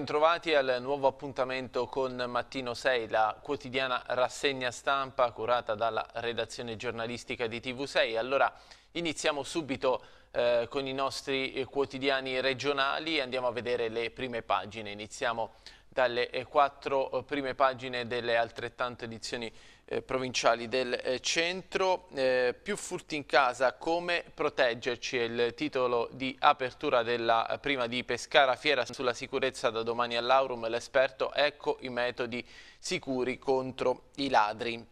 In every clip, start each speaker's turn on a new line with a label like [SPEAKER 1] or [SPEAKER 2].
[SPEAKER 1] bentrovati al nuovo appuntamento con Mattino 6, la quotidiana rassegna stampa curata dalla redazione giornalistica di TV6. Allora iniziamo subito eh, con i nostri quotidiani regionali e andiamo a vedere le prime pagine. Iniziamo dalle eh, quattro eh, prime pagine delle altrettante edizioni eh, provinciali del eh, centro. Eh, più furti in casa, come proteggerci? È il titolo di apertura della eh, prima di Pescara Fiera sulla sicurezza da domani all'Aurum. L'esperto ecco i metodi sicuri contro i ladri.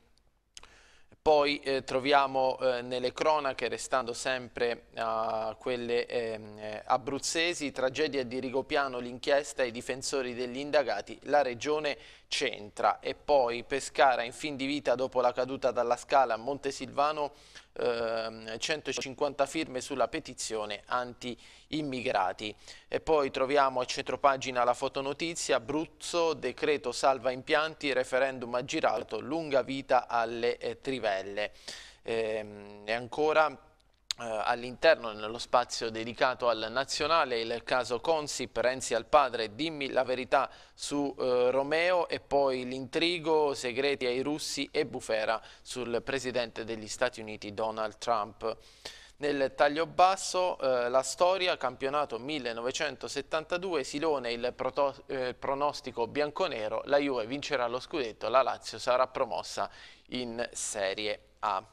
[SPEAKER 1] Poi eh, troviamo eh, nelle cronache, restando sempre a ehm, eh, quelle abruzzesi, tragedia di Rigopiano, l'inchiesta, i difensori degli indagati, la regione centra e poi Pescara in fin di vita dopo la caduta dalla scala a Montesilvano eh, 150 firme sulla petizione anti-immigrati e poi troviamo a centropagina la fotonotizia Abruzzo, decreto salva impianti, referendum aggirato, lunga vita alle eh, trivelle eh, e ancora eh, all'interno, nello spazio dedicato al nazionale, il caso Consip, Renzi al padre, dimmi la verità su eh, Romeo e poi l'intrigo, segreti ai russi e bufera sul presidente degli Stati Uniti Donald Trump. Nel taglio basso eh, la storia, campionato 1972, Silone il eh, pronostico bianconero, la Juve vincerà lo scudetto, la Lazio sarà promossa in Serie A.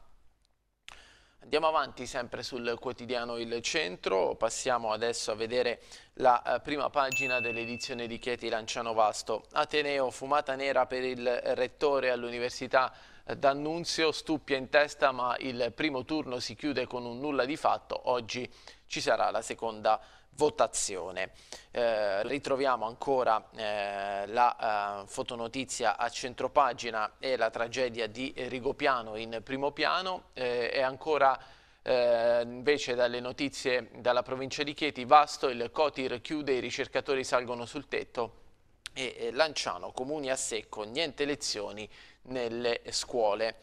[SPEAKER 1] Andiamo avanti sempre sul quotidiano Il Centro, passiamo adesso a vedere la eh, prima pagina dell'edizione di Chieti Lanciano Vasto. Ateneo, fumata nera per il rettore all'Università D'Annunzio, stuppia in testa ma il primo turno si chiude con un nulla di fatto, oggi ci sarà la seconda pagina votazione. Eh, ritroviamo ancora eh, la eh, fotonotizia a centropagina e la tragedia di Rigopiano in primo piano eh, e ancora eh, invece dalle notizie dalla provincia di Chieti, Vasto, il Cotir chiude, i ricercatori salgono sul tetto e Lanciano, comuni a secco, niente lezioni nelle scuole.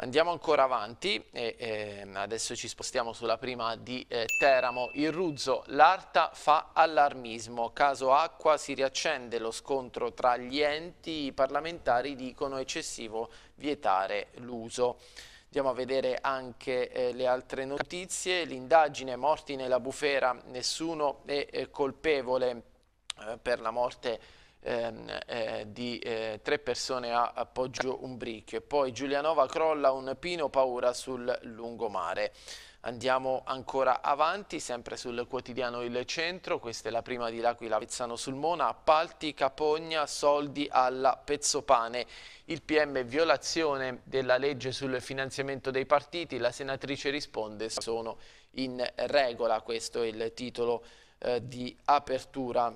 [SPEAKER 1] Andiamo ancora avanti e, e ehm, adesso ci spostiamo sulla prima di eh, Teramo. Il Ruzzo, l'Arta fa allarmismo. Caso acqua si riaccende lo scontro tra gli enti, i parlamentari dicono eccessivo vietare l'uso. Andiamo a vedere anche eh, le altre notizie. L'indagine morti nella bufera, nessuno è, è eh, colpevole eh, per la morte di ehm, eh, di eh, tre persone a, a Poggio Umbricchio e poi Giulianova crolla un pino paura sul lungomare. Andiamo ancora avanti, sempre sul quotidiano Il Centro, questa è la prima di L'Aquila Vezzano Sulmona, appalti, capogna, soldi alla pezzopane. Il PM violazione della legge sul finanziamento dei partiti, la senatrice risponde sono in regola, questo è il titolo eh, di apertura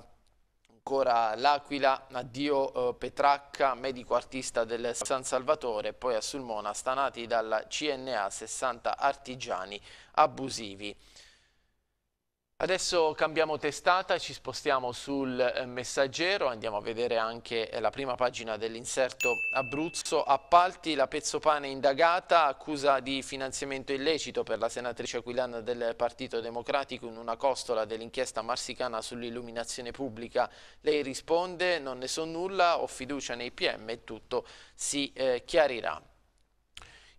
[SPEAKER 1] ancora L'Aquila, addio eh, Petracca, medico artista del San Salvatore, poi a Sulmona, stanati dalla CNA 60 artigiani abusivi. Adesso cambiamo testata, ci spostiamo sul eh, messaggero, andiamo a vedere anche eh, la prima pagina dell'inserto Abruzzo, appalti, la Pezzopane indagata, accusa di finanziamento illecito per la senatrice Aquilana del Partito Democratico in una costola dell'inchiesta marsicana sull'illuminazione pubblica. Lei risponde non ne so nulla, ho fiducia nei PM e tutto si eh, chiarirà.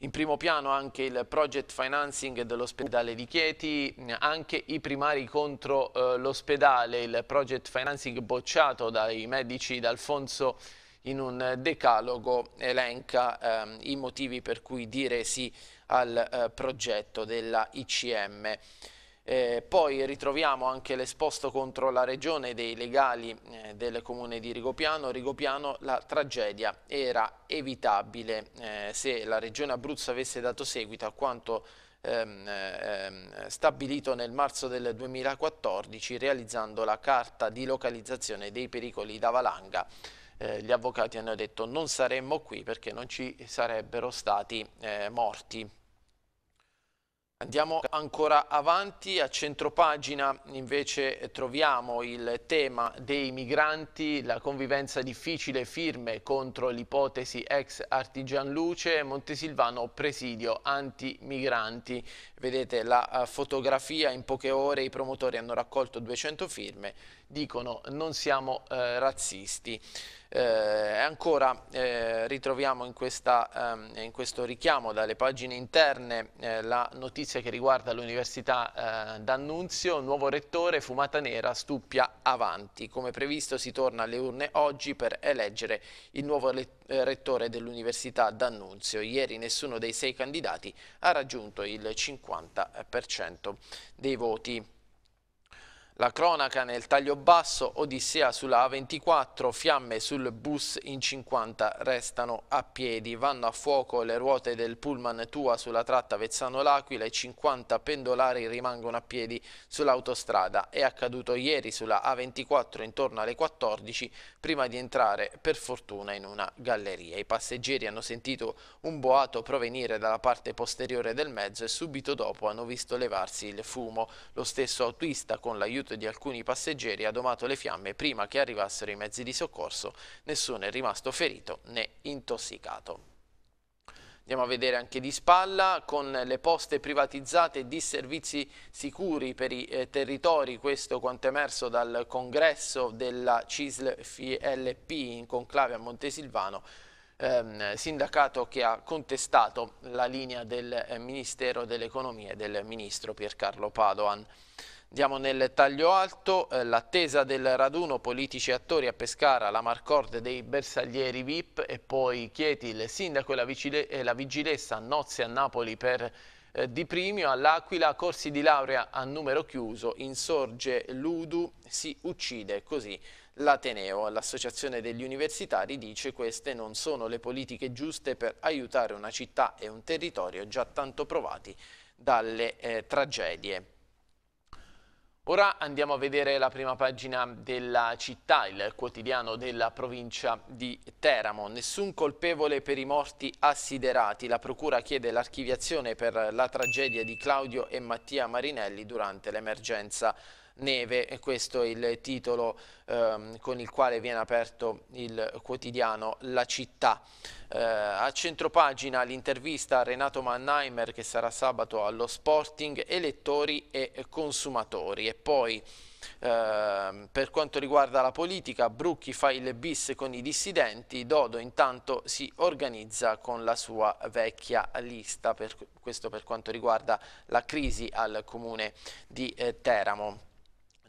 [SPEAKER 1] In primo piano anche il project financing dell'ospedale di Chieti, anche i primari contro eh, l'ospedale, il project financing bocciato dai medici d'Alfonso in un decalogo elenca eh, i motivi per cui dire sì al eh, progetto della ICM. Eh, poi ritroviamo anche l'esposto contro la regione dei legali eh, del comune di Rigopiano. Rigopiano la tragedia era evitabile eh, se la regione Abruzzo avesse dato seguito a quanto ehm, ehm, stabilito nel marzo del 2014 realizzando la carta di localizzazione dei pericoli da valanga. Eh, gli avvocati hanno detto non saremmo qui perché non ci sarebbero stati eh, morti. Andiamo ancora avanti, a centropagina invece troviamo il tema dei migranti, la convivenza difficile firme contro l'ipotesi ex artigian luce, Montesilvano presidio anti-migranti. Vedete la eh, fotografia, in poche ore i promotori hanno raccolto 200 firme dicono non siamo eh, razzisti. Eh, ancora eh, ritroviamo in, questa, ehm, in, questo richiamo dalle pagine interne eh, la notizia che riguarda l'Università eh, d'Annunzio, nuovo rettore, fumata nera, stuppia avanti. Come previsto si torna alle urne oggi per eleggere il nuovo eh, rettore dell'Università d'Annunzio. Ieri nessuno dei sei candidati ha raggiunto il 50% dei voti. La cronaca nel taglio basso, Odissea sulla A24, fiamme sul bus in 50 restano a piedi. Vanno a fuoco le ruote del pullman Tua sulla tratta Vezzano-L'Aquila e 50 pendolari rimangono a piedi sull'autostrada. È accaduto ieri sulla A24 intorno alle 14 prima di entrare per fortuna in una galleria. I passeggeri hanno sentito un boato provenire dalla parte posteriore del mezzo e subito dopo hanno visto levarsi il fumo. Lo stesso autista con l'aiuto l'aiuto di alcuni passeggeri ha domato le fiamme prima che arrivassero i mezzi di soccorso, nessuno è rimasto ferito né intossicato. Andiamo a vedere anche di spalla, con le poste privatizzate di servizi sicuri per i eh, territori, questo quanto emerso dal congresso della CISL FLP in conclave a Montesilvano, ehm, sindacato che ha contestato la linea del eh, Ministero dell'Economia e del Ministro Piercarlo Padoan. Andiamo nel taglio alto, eh, l'attesa del raduno politici e attori a Pescara, la marcorde dei bersaglieri VIP e poi Chieti, il sindaco e la, vigile, e vigilessa nozze a Napoli per eh, Di Primio, all'Aquila corsi di laurea a numero chiuso, insorge l'Udu, si uccide così l'Ateneo. L'associazione degli universitari dice queste non sono le politiche giuste per aiutare una città e un territorio già tanto provati dalle eh, tragedie. Ora andiamo a vedere la prima pagina della città, il quotidiano della provincia di Teramo. Nessun colpevole per i morti assiderati. La procura chiede l'archiviazione per la tragedia di Claudio e Mattia Marinelli durante l'emergenza neve e questo è il titolo ehm, con il quale viene aperto il quotidiano La Città. Eh, a centropagina l'intervista a Renato Mannheimer che sarà sabato allo Sporting, elettori e consumatori e poi eh, per quanto riguarda la politica, Brucchi fa il bis con i dissidenti, Dodo intanto si organizza con la sua vecchia lista, per, questo per quanto riguarda la crisi al comune di eh, Teramo.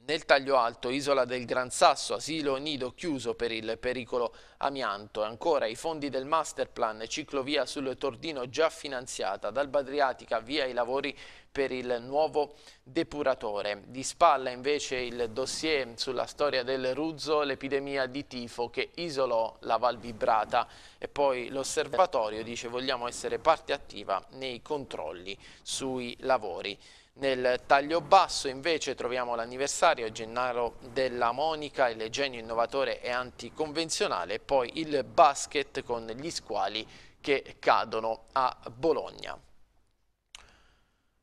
[SPEAKER 1] Nel taglio alto, isola del Gran Sasso, asilo nido chiuso per il pericolo amianto. E Ancora i fondi del masterplan ciclovia sul Tordino già finanziata. dal Badriatica via i lavori per il nuovo depuratore. Di spalla invece il dossier sulla storia del Ruzzo, l'epidemia di tifo che isolò la Val Vibrata e poi l'osservatorio dice vogliamo essere parte attiva nei controlli sui lavori. Nel taglio basso invece troviamo l'anniversario Gennaro della Monica, il genio innovatore e anticonvenzionale e poi il basket con gli squali che cadono a Bologna.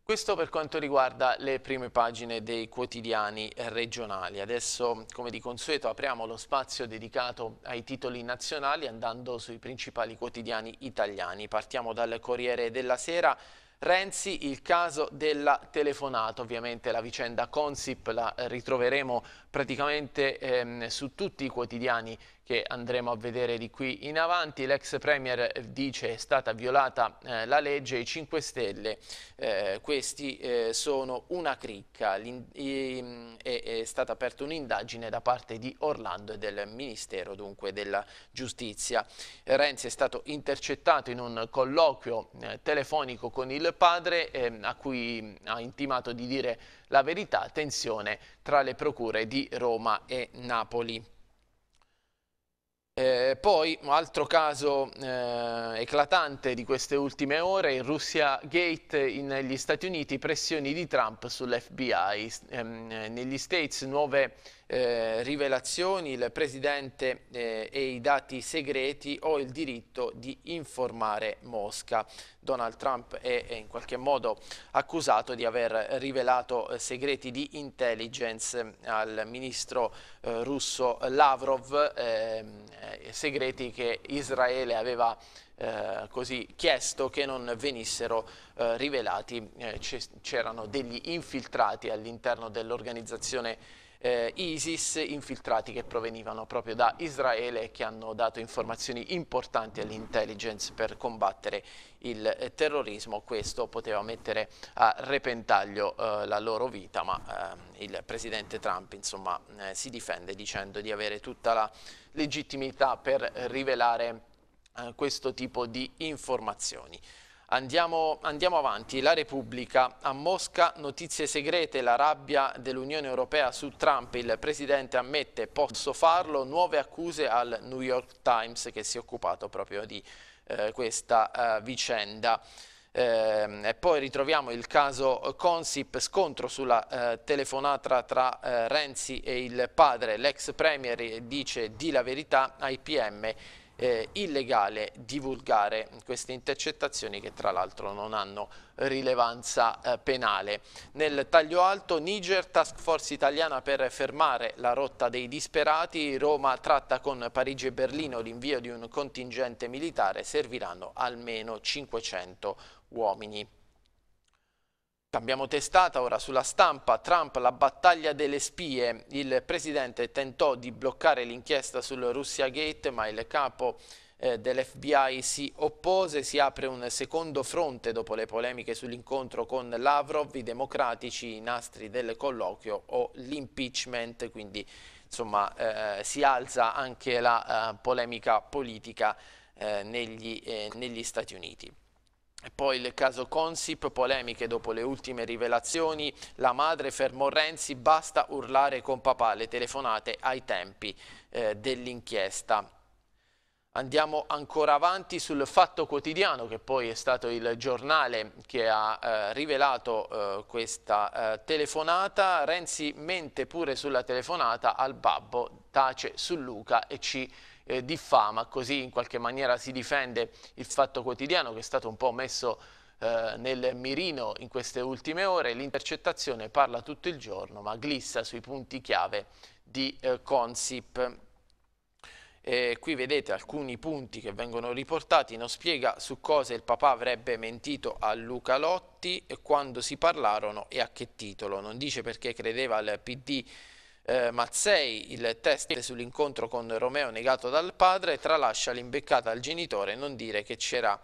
[SPEAKER 1] Questo per quanto riguarda le prime pagine dei quotidiani regionali. Adesso, come di consueto, apriamo lo spazio dedicato ai titoli nazionali andando sui principali quotidiani italiani. Partiamo dal Corriere della Sera Renzi, il caso della telefonata, ovviamente la vicenda Consip la ritroveremo praticamente ehm, su tutti i quotidiani che andremo a vedere di qui in avanti. L'ex Premier dice che è stata violata eh, la legge, i 5 Stelle, eh, questi eh, sono una cricca. I, è, stata aperta un'indagine da parte di Orlando e del Ministero dunque, della Giustizia. Renzi è stato intercettato in un colloquio eh, telefonico con il padre ehm, a cui ha intimato di dire la verità, tensione tra le procure di Roma e Napoli. Eh, poi, altro caso eh, eclatante di queste ultime ore, in Russia Gate negli Stati Uniti, pressioni di Trump sull'FBI. Eh, negli States nuove eh, rivelazioni, il Presidente eh, e i dati segreti o il diritto di informare Mosca. Donald Trump è, è in qualche modo accusato di aver rivelato eh, segreti di intelligence eh, al ministro eh, russo Lavrov, ehm, eh, segreti che Israele aveva eh, così chiesto che non venissero eh, rivelati, eh, c'erano degli infiltrati all'interno dell'organizzazione eh, ISIS infiltrati che provenivano proprio da Israele e che hanno dato informazioni importanti all'intelligence per combattere il eh, terrorismo. Questo poteva mettere a repentaglio eh, la loro vita, ma eh, il presidente Trump insomma, eh, si difende dicendo di avere tutta la legittimità per rivelare eh, questo tipo di informazioni. Andiamo, andiamo, avanti, la Repubblica, a Mosca notizie segrete, la rabbia dell'Unione Europea su Trump, il Presidente ammette posso farlo, nuove accuse al New York Times che si è occupato proprio di eh, questa eh, vicenda. Eh, e poi ritroviamo il caso Consip, scontro sulla eh, telefonata tra eh, Renzi e il padre. L'ex premier dice di la verità ai PM eh, illegale divulgare queste intercettazioni che tra l'altro non hanno rilevanza eh, penale. Nel taglio alto Niger, task force italiana per fermare la rotta dei disperati, Roma tratta con Parigi e Berlino l'invio di un contingente militare, serviranno almeno 500 uomini. Cambiamo testata ora sulla stampa, Trump la battaglia delle spie, il presidente tentò di bloccare l'inchiesta sul Russia Gate ma il capo eh, dell'FBI si oppose, si apre un secondo fronte dopo le polemiche sull'incontro con Lavrov, i democratici, i nastri del colloquio o l'impeachment, quindi insomma eh, si alza anche la eh, polemica politica eh, negli, eh, negli Stati Uniti. Poi il caso Consip, polemiche dopo le ultime rivelazioni, la madre fermò Renzi, basta urlare con papà, le telefonate ai tempi eh, dell'inchiesta. Andiamo ancora avanti sul Fatto Quotidiano, che poi è stato il giornale che ha eh, rivelato eh, questa eh, telefonata. Renzi mente pure sulla telefonata al babbo, tace su Luca e ci eh, diffama, così in qualche maniera si difende il fatto quotidiano che è stato un po' messo eh, nel mirino in queste ultime ore, l'intercettazione parla tutto il giorno ma glissa sui punti chiave di eh, Consip. Eh, qui vedete alcuni punti che vengono riportati, non spiega su cosa il papà avrebbe mentito a Luca Lotti, quando si parlarono e a che titolo, non dice perché credeva al PD eh, Mazzei, il test sull'incontro con Romeo negato dal padre, tralascia l'imbeccata al genitore, non dire che c'era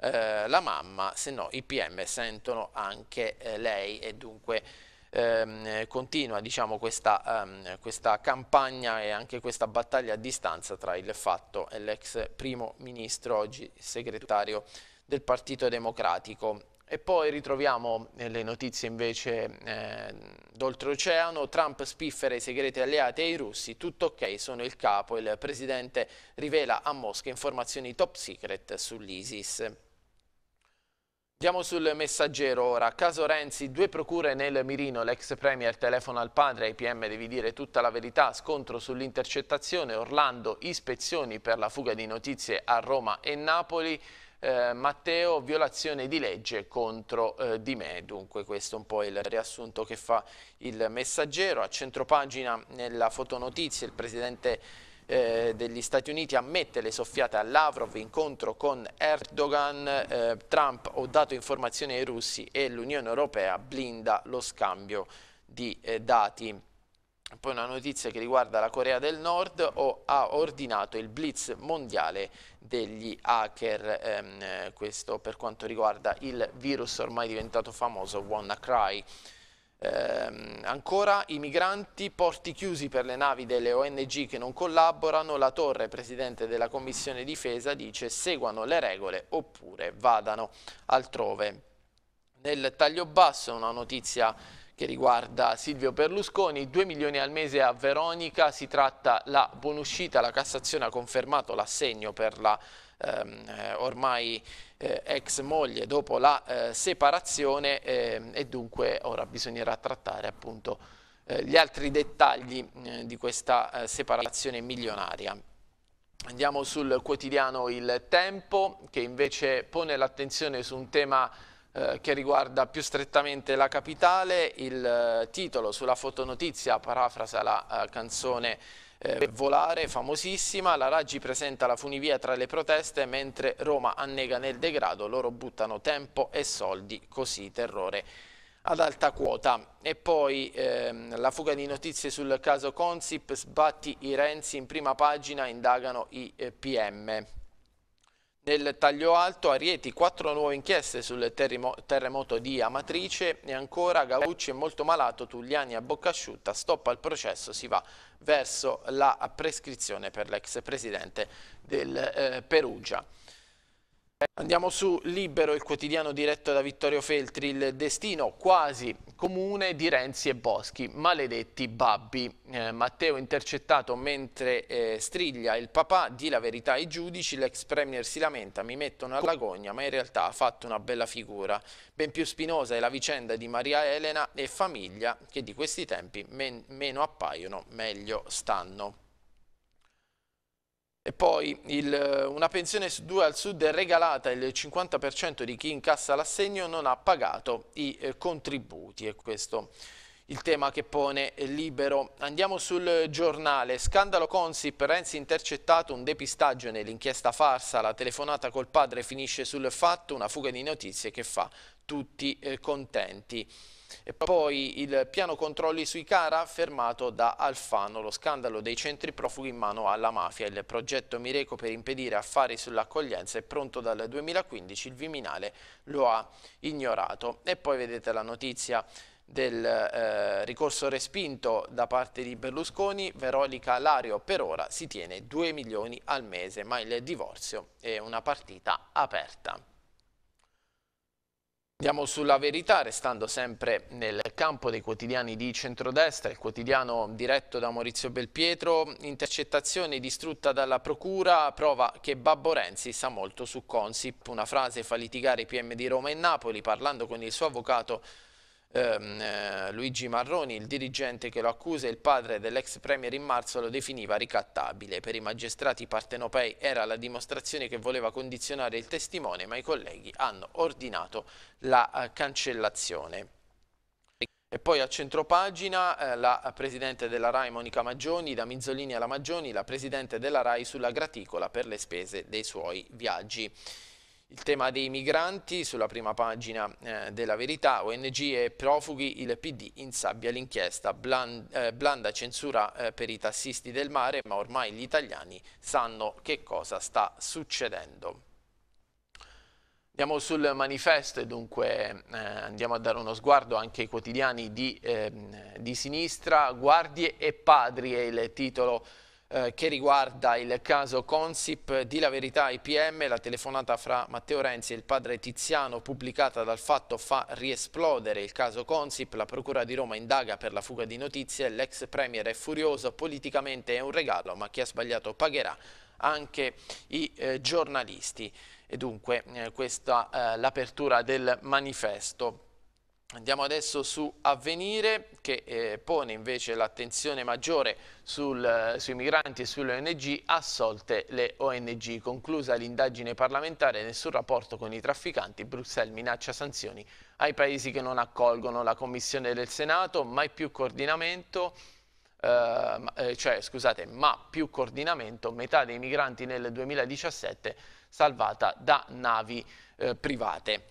[SPEAKER 1] eh, la mamma, se no i PM sentono anche eh, lei e dunque ehm, continua diciamo, questa, ehm, questa campagna e anche questa battaglia a distanza tra il fatto e l'ex primo ministro, oggi segretario del Partito Democratico. E poi ritroviamo eh, le notizie invece eh, d'oltreoceano, Trump spiffera i segreti alleati ai russi, tutto ok, sono il capo, il presidente rivela a Mosca informazioni top secret sull'ISIS. Andiamo sul messaggero ora. Caso Renzi, due procure nel mirino, l'ex premier telefona al padre, ai PM devi dire tutta la verità, scontro sull'intercettazione, Orlando, ispezioni per la fuga di notizie a Roma e Napoli, eh, Matteo violazione di legge contro eh, di me. Dunque questo è un po' il riassunto che fa il messaggero. A centropagina nella fotonotizia il presidente eh, degli Stati Uniti ammette le soffiate a Lavrov, incontro con Erdogan, eh, Trump ho dato informazioni ai russi e l'Unione Europea blinda lo scambio di eh, dati. Poi una notizia che riguarda la Corea del Nord oh, ha ordinato il blitz mondiale degli hacker, ehm, questo per quanto riguarda il virus ormai diventato famoso WannaCry. Eh, ancora i migranti, porti chiusi per le navi delle ONG che non collaborano, la Torre, presidente della Commissione Difesa, dice seguano le regole oppure vadano altrove. Nel taglio basso una notizia che riguarda Silvio Berlusconi, 2 milioni al mese a Veronica, si tratta la buonuscita, la Cassazione ha confermato l'assegno per la ehm, eh, ormai eh, ex moglie dopo la eh, separazione eh, e dunque ora bisognerà trattare appunto eh, gli altri dettagli eh, di questa separazione milionaria. Andiamo sul quotidiano Il Tempo che invece pone l'attenzione su un tema eh, che riguarda più strettamente la capitale, il eh, titolo sulla fotonotizia parafrasa la eh, canzone eh, Volare, famosissima, la Raggi presenta la funivia tra le proteste mentre Roma annega nel degrado, loro buttano tempo e soldi, così terrore ad alta quota. E poi ehm, la fuga di notizie sul caso Consip, sbatti i Renzi in prima pagina, indagano i PM. Nel taglio alto a Rieti quattro nuove inchieste sul terremoto di Amatrice e ancora Gaucci è molto malato, Tugliani a bocca asciutta, stop al processo, si va verso la prescrizione per l'ex presidente del eh, Perugia. Andiamo su Libero, il quotidiano diretto da Vittorio Feltri, il destino quasi comune di Renzi e Boschi, maledetti babbi. Eh, Matteo intercettato mentre eh, striglia il papà, di la verità ai giudici, l'ex premier si lamenta, mi mettono alla gogna, ma in realtà ha fatto una bella figura. Ben più spinosa è la vicenda di Maria Elena e famiglia che di questi tempi men meno appaiono, meglio stanno. E poi il, una pensione su due al sud è regalata, il 50% di chi incassa l'assegno non ha pagato i eh, contributi e questo il tema che pone eh, libero. Andiamo sul giornale. Scandalo Consip, Renzi intercettato un depistaggio nell'inchiesta farsa, la telefonata col padre finisce sul fatto, una fuga di notizie che fa tutti eh, contenti. E poi il piano controlli sui Cara fermato da Alfano, lo scandalo dei centri profughi in mano alla mafia, il progetto Mireco per impedire affari sull'accoglienza è pronto dal 2015, il Viminale lo ha ignorato. E poi vedete la notizia del eh, ricorso respinto da parte di Berlusconi, Verolica Lario per ora si tiene 2 milioni al mese, ma il divorzio è una partita aperta. Andiamo sulla verità, restando sempre nel campo dei quotidiani di centrodestra, il quotidiano diretto da Maurizio Belpietro, intercettazione distrutta dalla procura, prova che Babbo Renzi sa molto su Consip, una frase fa litigare i PM di Roma e Napoli, parlando con il suo avvocato ehm, eh, Luigi Marroni, il dirigente che lo accusa e il padre dell'ex premier in marzo lo definiva ricattabile. Per i magistrati partenopei era la dimostrazione che voleva condizionare il testimone, ma i colleghi hanno ordinato la eh, cancellazione. E poi a centropagina eh, la Presidente della RAI Monica Maggioni, da Mizzolini alla Maggioni, la Presidente della RAI sulla graticola per le spese dei suoi viaggi. Il tema dei migranti sulla prima pagina eh, della verità, ONG e profughi, il PD insabbia l'inchiesta, Blan, eh, blanda censura eh, per i tassisti del mare, ma ormai gli italiani sanno che cosa sta succedendo. Andiamo sul manifesto e dunque eh, andiamo a dare uno sguardo anche ai quotidiani di, ehm, di sinistra, guardie e padri è il titolo eh, che riguarda il caso Consip di La Verità IPM, la telefonata fra Matteo Renzi e il padre Tiziano pubblicata dal fatto fa riesplodere il caso Consip, la Procura di Roma indaga per la fuga di notizie, l'ex Premier è furioso, politicamente è un regalo ma chi ha sbagliato pagherà anche i eh, giornalisti. E dunque eh, questa eh, l'apertura del manifesto. Andiamo adesso su Avvenire che eh, pone invece l'attenzione maggiore sul, eh, sui migranti e sulle ONG, assolte le ONG. Conclusa l'indagine parlamentare nessun rapporto con i trafficanti, Bruxelles minaccia sanzioni ai paesi che non accolgono la Commissione del Senato, mai più coordinamento, eh, eh cioè, scusate, ma più coordinamento, metà dei migranti nel 2017 salvata da navi eh, private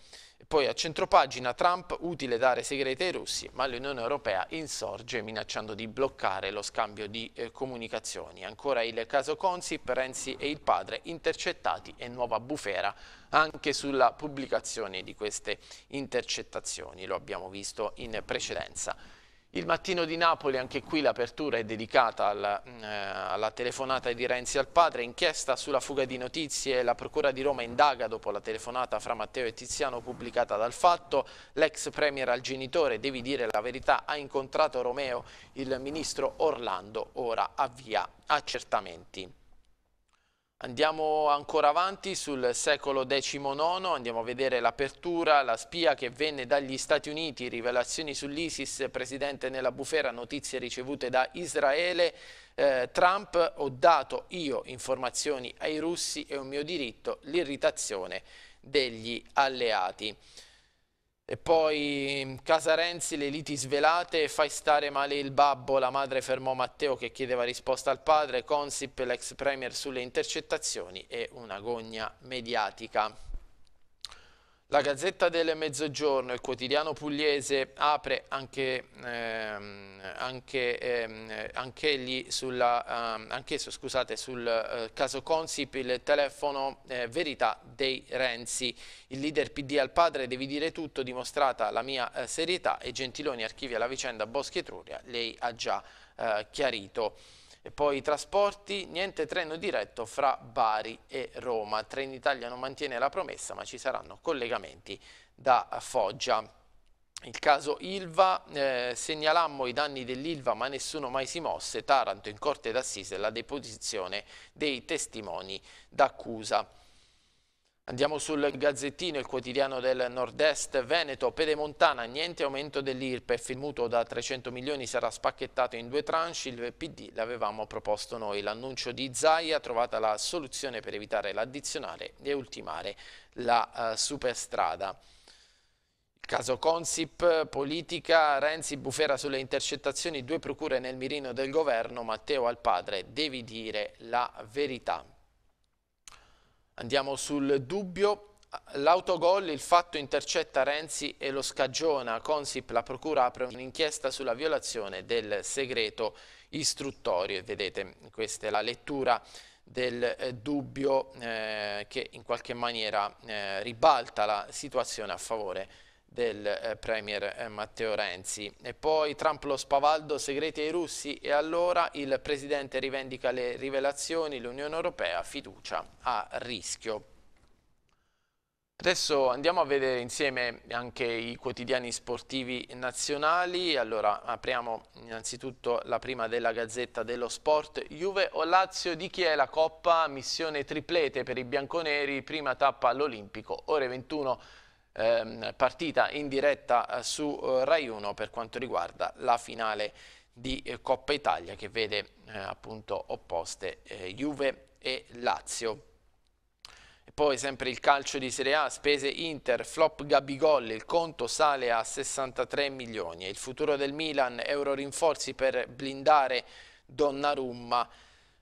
[SPEAKER 1] poi a centropagina Trump utile dare segreti ai russi, ma l'Unione Europea insorge minacciando di bloccare lo scambio di eh, comunicazioni. Ancora il caso Consip, Renzi e il padre intercettati e nuova bufera anche sulla pubblicazione di queste intercettazioni, lo abbiamo visto in precedenza. Il mattino di Napoli, anche qui l'apertura è dedicata alla, mm, eh, alla, telefonata di Renzi al padre, inchiesta sulla fuga di notizie, la Procura di Roma indaga dopo la telefonata fra Matteo e Tiziano pubblicata dal fatto, l'ex premier al genitore, devi dire la verità, ha incontrato Romeo, il ministro Orlando ora avvia accertamenti. Andiamo ancora avanti sul secolo XIX, andiamo a vedere l'apertura, la spia che venne dagli Stati Uniti, rivelazioni sull'ISIS, presidente nella bufera, notizie ricevute da Israele, eh, Trump, ho dato io informazioni ai russi, è un mio diritto, l'irritazione degli alleati. E poi mm, Casa Renzi, le liti svelate, fai stare male il babbo, la madre fermò Matteo che chiedeva risposta al padre, Consip, l'ex premier sulle intercettazioni e una gogna mediatica. La Gazzetta del Mezzogiorno, il quotidiano pugliese, apre anche, ehm, anche, ehm, anch'egli sulla, ehm, anch'esso scusate, sul eh, caso Consip il telefono eh, verità dei Renzi. Il leader PD al padre devi dire tutto, dimostrata la mia eh, serietà e Gentiloni archivia la vicenda Boschi Etruria, lei ha già eh, chiarito. E poi i trasporti, niente treno diretto fra Bari e Roma. Trenitalia non mantiene la promessa ma ci saranno collegamenti da Foggia. Il caso Ilva, eh, segnalammo i danni dell'Ilva ma nessuno mai si mosse, Taranto in corte d'assise la deposizione dei testimoni d'accusa. Andiamo sul Gazzettino, il quotidiano del nord-est Veneto, Pedemontana, niente aumento dell'IRPEF, il mutuo da 300 milioni sarà spacchettato in due tranche, il PD l'avevamo proposto noi, l'annuncio di Zaia, trovata la soluzione per evitare l'addizionale e ultimare la uh, superstrada. Caso Consip, politica, Renzi bufera sulle intercettazioni, due procure nel mirino del governo, Matteo al padre, devi dire la verità. Andiamo sul dubbio. L'autogol, il fatto intercetta Renzi e lo scagiona. Consip, la procura apre un'inchiesta sulla violazione del segreto istruttorio. E vedete, questa è la lettura del eh, dubbio eh, che in qualche maniera eh, ribalta la situazione a favore del eh, Premier eh, Matteo Renzi. E poi Trump lo spavaldo, segreti ai russi e allora il Presidente rivendica le rivelazioni, l'Unione Europea fiducia a rischio. Adesso andiamo a vedere insieme anche i quotidiani sportivi nazionali. Allora, apriamo innanzitutto la prima della Gazzetta dello Sport. Juve o Lazio di chi è la Coppa? Missione triplete per i bianconeri, prima tappa all'Olimpico, ore 21 ehm, partita in diretta eh, su eh, Rai 1 per quanto riguarda la finale di eh, Coppa Italia che vede eh, appunto opposte eh, Juve e Lazio. E poi sempre il calcio di Serie A, spese Inter, flop Gabigol, il conto sale a 63 milioni. Il futuro del Milan, euro rinforzi per blindare Donnarumma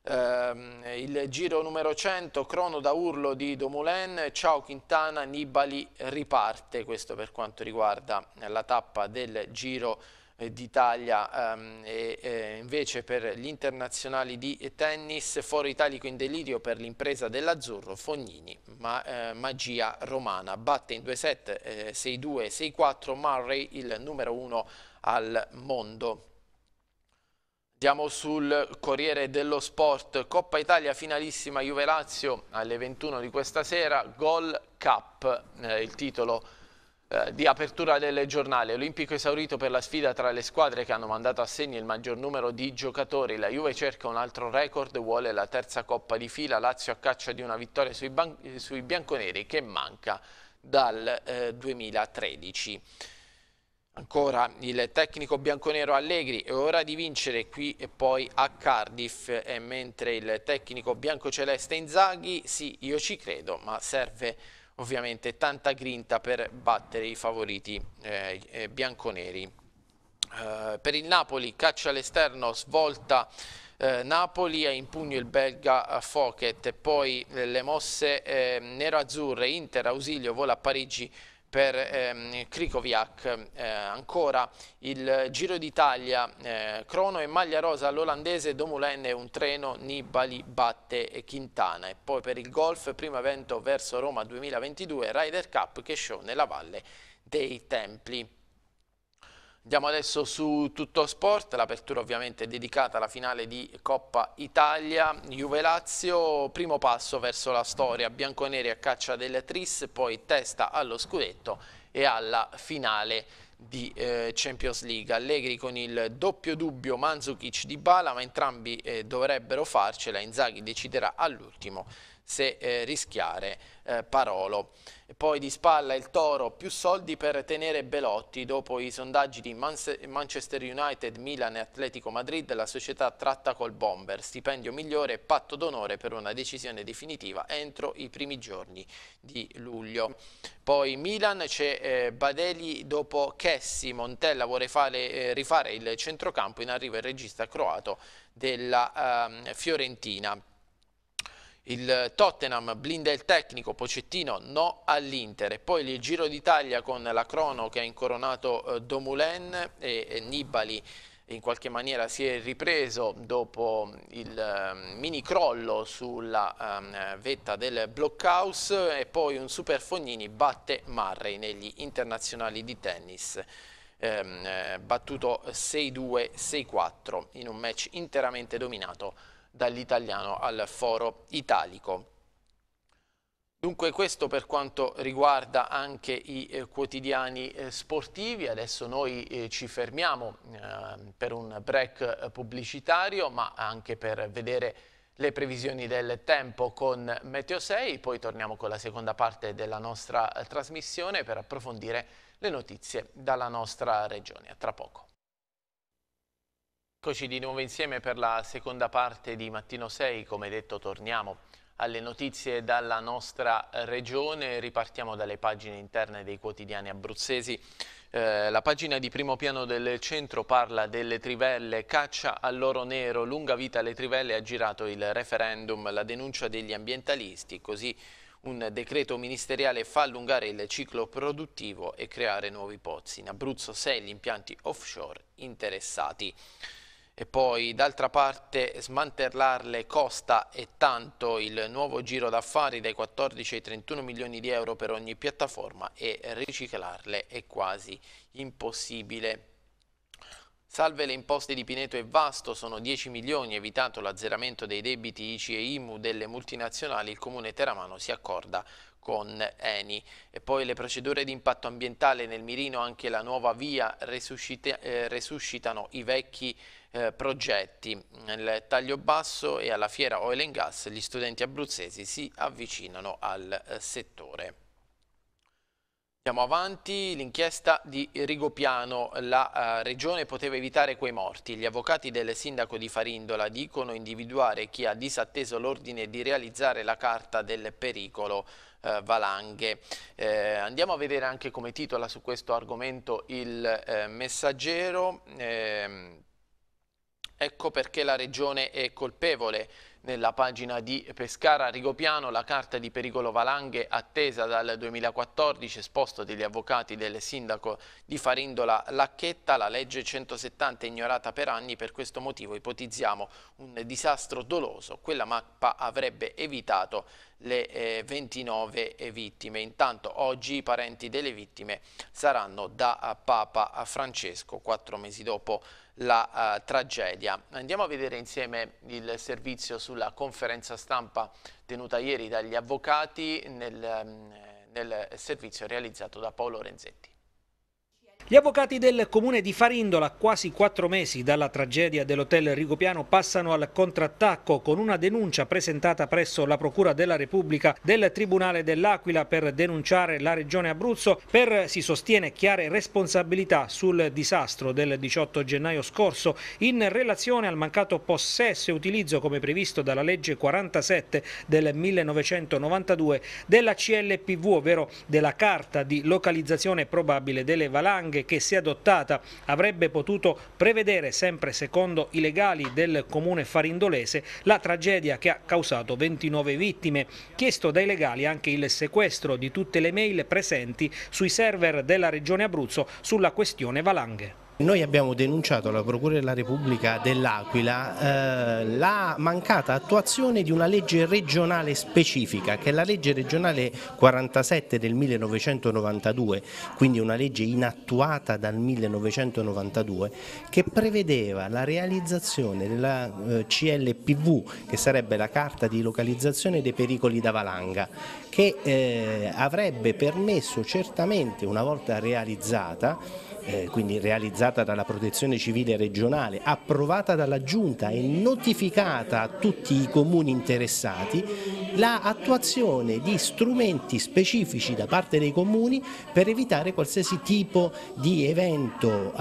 [SPEAKER 1] eh, il giro numero 100, crono da urlo di Domulen, ciao Quintana, Nibali riparte, questo per quanto riguarda la tappa del giro d'Italia ehm, e eh, invece per gli internazionali di tennis Foro Italico in delirio per l'impresa dell'Azzurro Fognini ma, eh, magia romana batte in 2 set eh, 6-2 6-4 Murray il numero 1 al mondo Andiamo sul Corriere dello Sport, Coppa Italia finalissima Juve-Lazio alle 21 di questa sera, Gol Cup, eh, il titolo eh, di apertura del giornale. Olimpico esaurito per la sfida tra le squadre che hanno mandato a segno il maggior numero di giocatori. La Juve cerca un altro record, vuole la terza Coppa di fila, Lazio a caccia di una vittoria sui, sui bianconeri che manca dal eh, 2013. Ancora il tecnico bianconero Allegri, è ora di vincere qui e poi a Cardiff, e mentre il tecnico biancoceleste Inzaghi, sì io ci credo, ma serve ovviamente tanta grinta per battere i favoriti eh, eh bianconeri. Eh, per il Napoli caccia all'esterno, svolta eh, Napoli ha in pugno il belga eh, Foket, poi eh, le mosse nero-azzurre, Inter, Ausilio vola a Parigi per ehm, Krikoviak, eh, ancora il Giro d'Italia, eh, Crono e Maglia Rosa l'olandese, e un treno, Nibali batte e Quintana e poi per il golf, primo evento verso Roma 2022, Ryder Cup, che show nella Valle dei Templi. Andiamo adesso su Tutto Sport, l'apertura ovviamente è dedicata alla finale di Coppa Italia, Juve-Lazio, primo passo verso la storia, bianconeri a caccia delle tris, poi testa allo scudetto e alla finale di eh, Champions League. Allegri con il doppio dubbio Manzukic di Bala, ma entrambi eh, dovrebbero farcela, Inzaghi deciderà all'ultimo se eh, rischiare eh, Parolo. E poi di spalla il Toro, più soldi per tenere Belotti. Dopo i sondaggi di Man Manchester United, Milan e Atletico Madrid, la società tratta col bomber, stipendio migliore e patto d'onore per una decisione definitiva entro i primi giorni di luglio. Poi Milan c'è eh, Badeli dopo Chessi, Montella vuole fare, eh, rifare il centrocampo, in arrivo il regista croato della ehm, Fiorentina il Tottenham blinda il tecnico, Pocettino no all'Inter e poi il Giro d'Italia con la Crono che ha incoronato eh, Domulen e, Nibali in qualche maniera si è ripreso dopo mm, il mm, mini crollo sulla mm, vetta del Blockhouse e poi un Super Fognini batte Marray negli internazionali di tennis. Ehm, eh, battuto 6-2, 6-4 in un match interamente dominato dall'italiano al foro italico. Dunque questo per quanto riguarda anche i eh, quotidiani eh, sportivi, adesso noi eh, ci fermiamo ehm, per un break eh, pubblicitario ma anche per vedere le previsioni del tempo con Meteo 6, poi torniamo con la seconda parte della nostra eh, trasmissione per approfondire le notizie dalla nostra regione. A tra poco. Eccoci di nuovo insieme per la seconda parte di Mattino 6, come detto torniamo alle notizie dalla nostra regione, ripartiamo dalle pagine interne dei quotidiani abruzzesi. Eh, la pagina di primo piano del centro parla delle trivelle, caccia all'oro nero, lunga vita alle trivelle, ha girato il referendum, la denuncia degli ambientalisti, così un decreto ministeriale fa allungare il ciclo produttivo e creare nuovi pozzi. In Abruzzo 6 gli impianti offshore interessati. E poi d'altra parte smantellarle costa e tanto il nuovo giro d'affari dai 14 ai 31 milioni di euro per ogni piattaforma e riciclarle è quasi impossibile. Salve le imposte di Pineto e Vasto, sono 10 milioni, evitato l'azzeramento dei debiti ICI e IMU delle multinazionali, il comune teramano si accorda con Eni. E poi le procedure di impatto ambientale nel Mirino, anche la nuova via, eh, resuscitano i vecchi eh, progetti. Nel taglio basso e alla fiera Oil and Gas gli studenti abruzzesi si avvicinano al eh, settore. Andiamo avanti, l'inchiesta di Rigopiano, la eh, regione poteva evitare quei morti. Gli avvocati del sindaco di Farindola dicono individuare chi ha disatteso l'ordine di realizzare la carta del pericolo eh, valanghe. Eh, andiamo a vedere anche come titola su questo argomento il eh, messaggero ehm, Ecco perché la regione è colpevole. Nella pagina di Pescara Rigopiano la carta di pericolo valanghe attesa dal 2014 esposto degli avvocati del sindaco di Farindola Lacchetta, la legge 170 ignorata per anni, per questo motivo ipotizziamo un disastro doloso. Quella mappa avrebbe evitato le eh, 29 eh, vittime. Intanto oggi i parenti delle vittime saranno da eh, Papa Francesco, quattro mesi dopo la uh, tragedia. Andiamo a vedere insieme il servizio sulla conferenza stampa tenuta ieri dagli avvocati nel, mm, nel servizio realizzato da Paolo Renzetti.
[SPEAKER 2] Gli avvocati del comune di Farindola, quasi quattro mesi dalla tragedia dell'hotel Rigopiano, passano al contrattacco con una denuncia presentata presso la Procura della Repubblica del Tribunale dell'Aquila per denunciare la Regione Abruzzo per, si sostiene, chiare responsabilità sul disastro del 18 gennaio scorso in relazione al mancato possesso e utilizzo, come previsto dalla legge 47 del 1992, della CLPV, ovvero della Carta di localizzazione probabile delle valanghe Strong che se adottata avrebbe potuto prevedere, sempre secondo i legali del comune farindolese, la tragedia che ha causato 29 vittime. Chiesto dai legali anche il sequestro di tutte le mail presenti sui server della Regione Abruzzo sulla questione valanghe. Noi abbiamo denunciato alla Procura della Repubblica dell'Aquila eh, la mancata attuazione di una legge regionale specifica, che è la legge regionale 47 del 1992, quindi una legge inattuata dal 1992, che prevedeva la realizzazione della eh, CLPV, che sarebbe la carta di localizzazione dei pericoli da valanga, che eh, avrebbe permesso certamente, una volta realizzata, eh, quindi realizzata dalla protezione civile regionale, approvata dalla giunta e notificata a tutti i comuni interessati, l'attuazione di strumenti specifici da parte dei comuni per evitare qualsiasi tipo di evento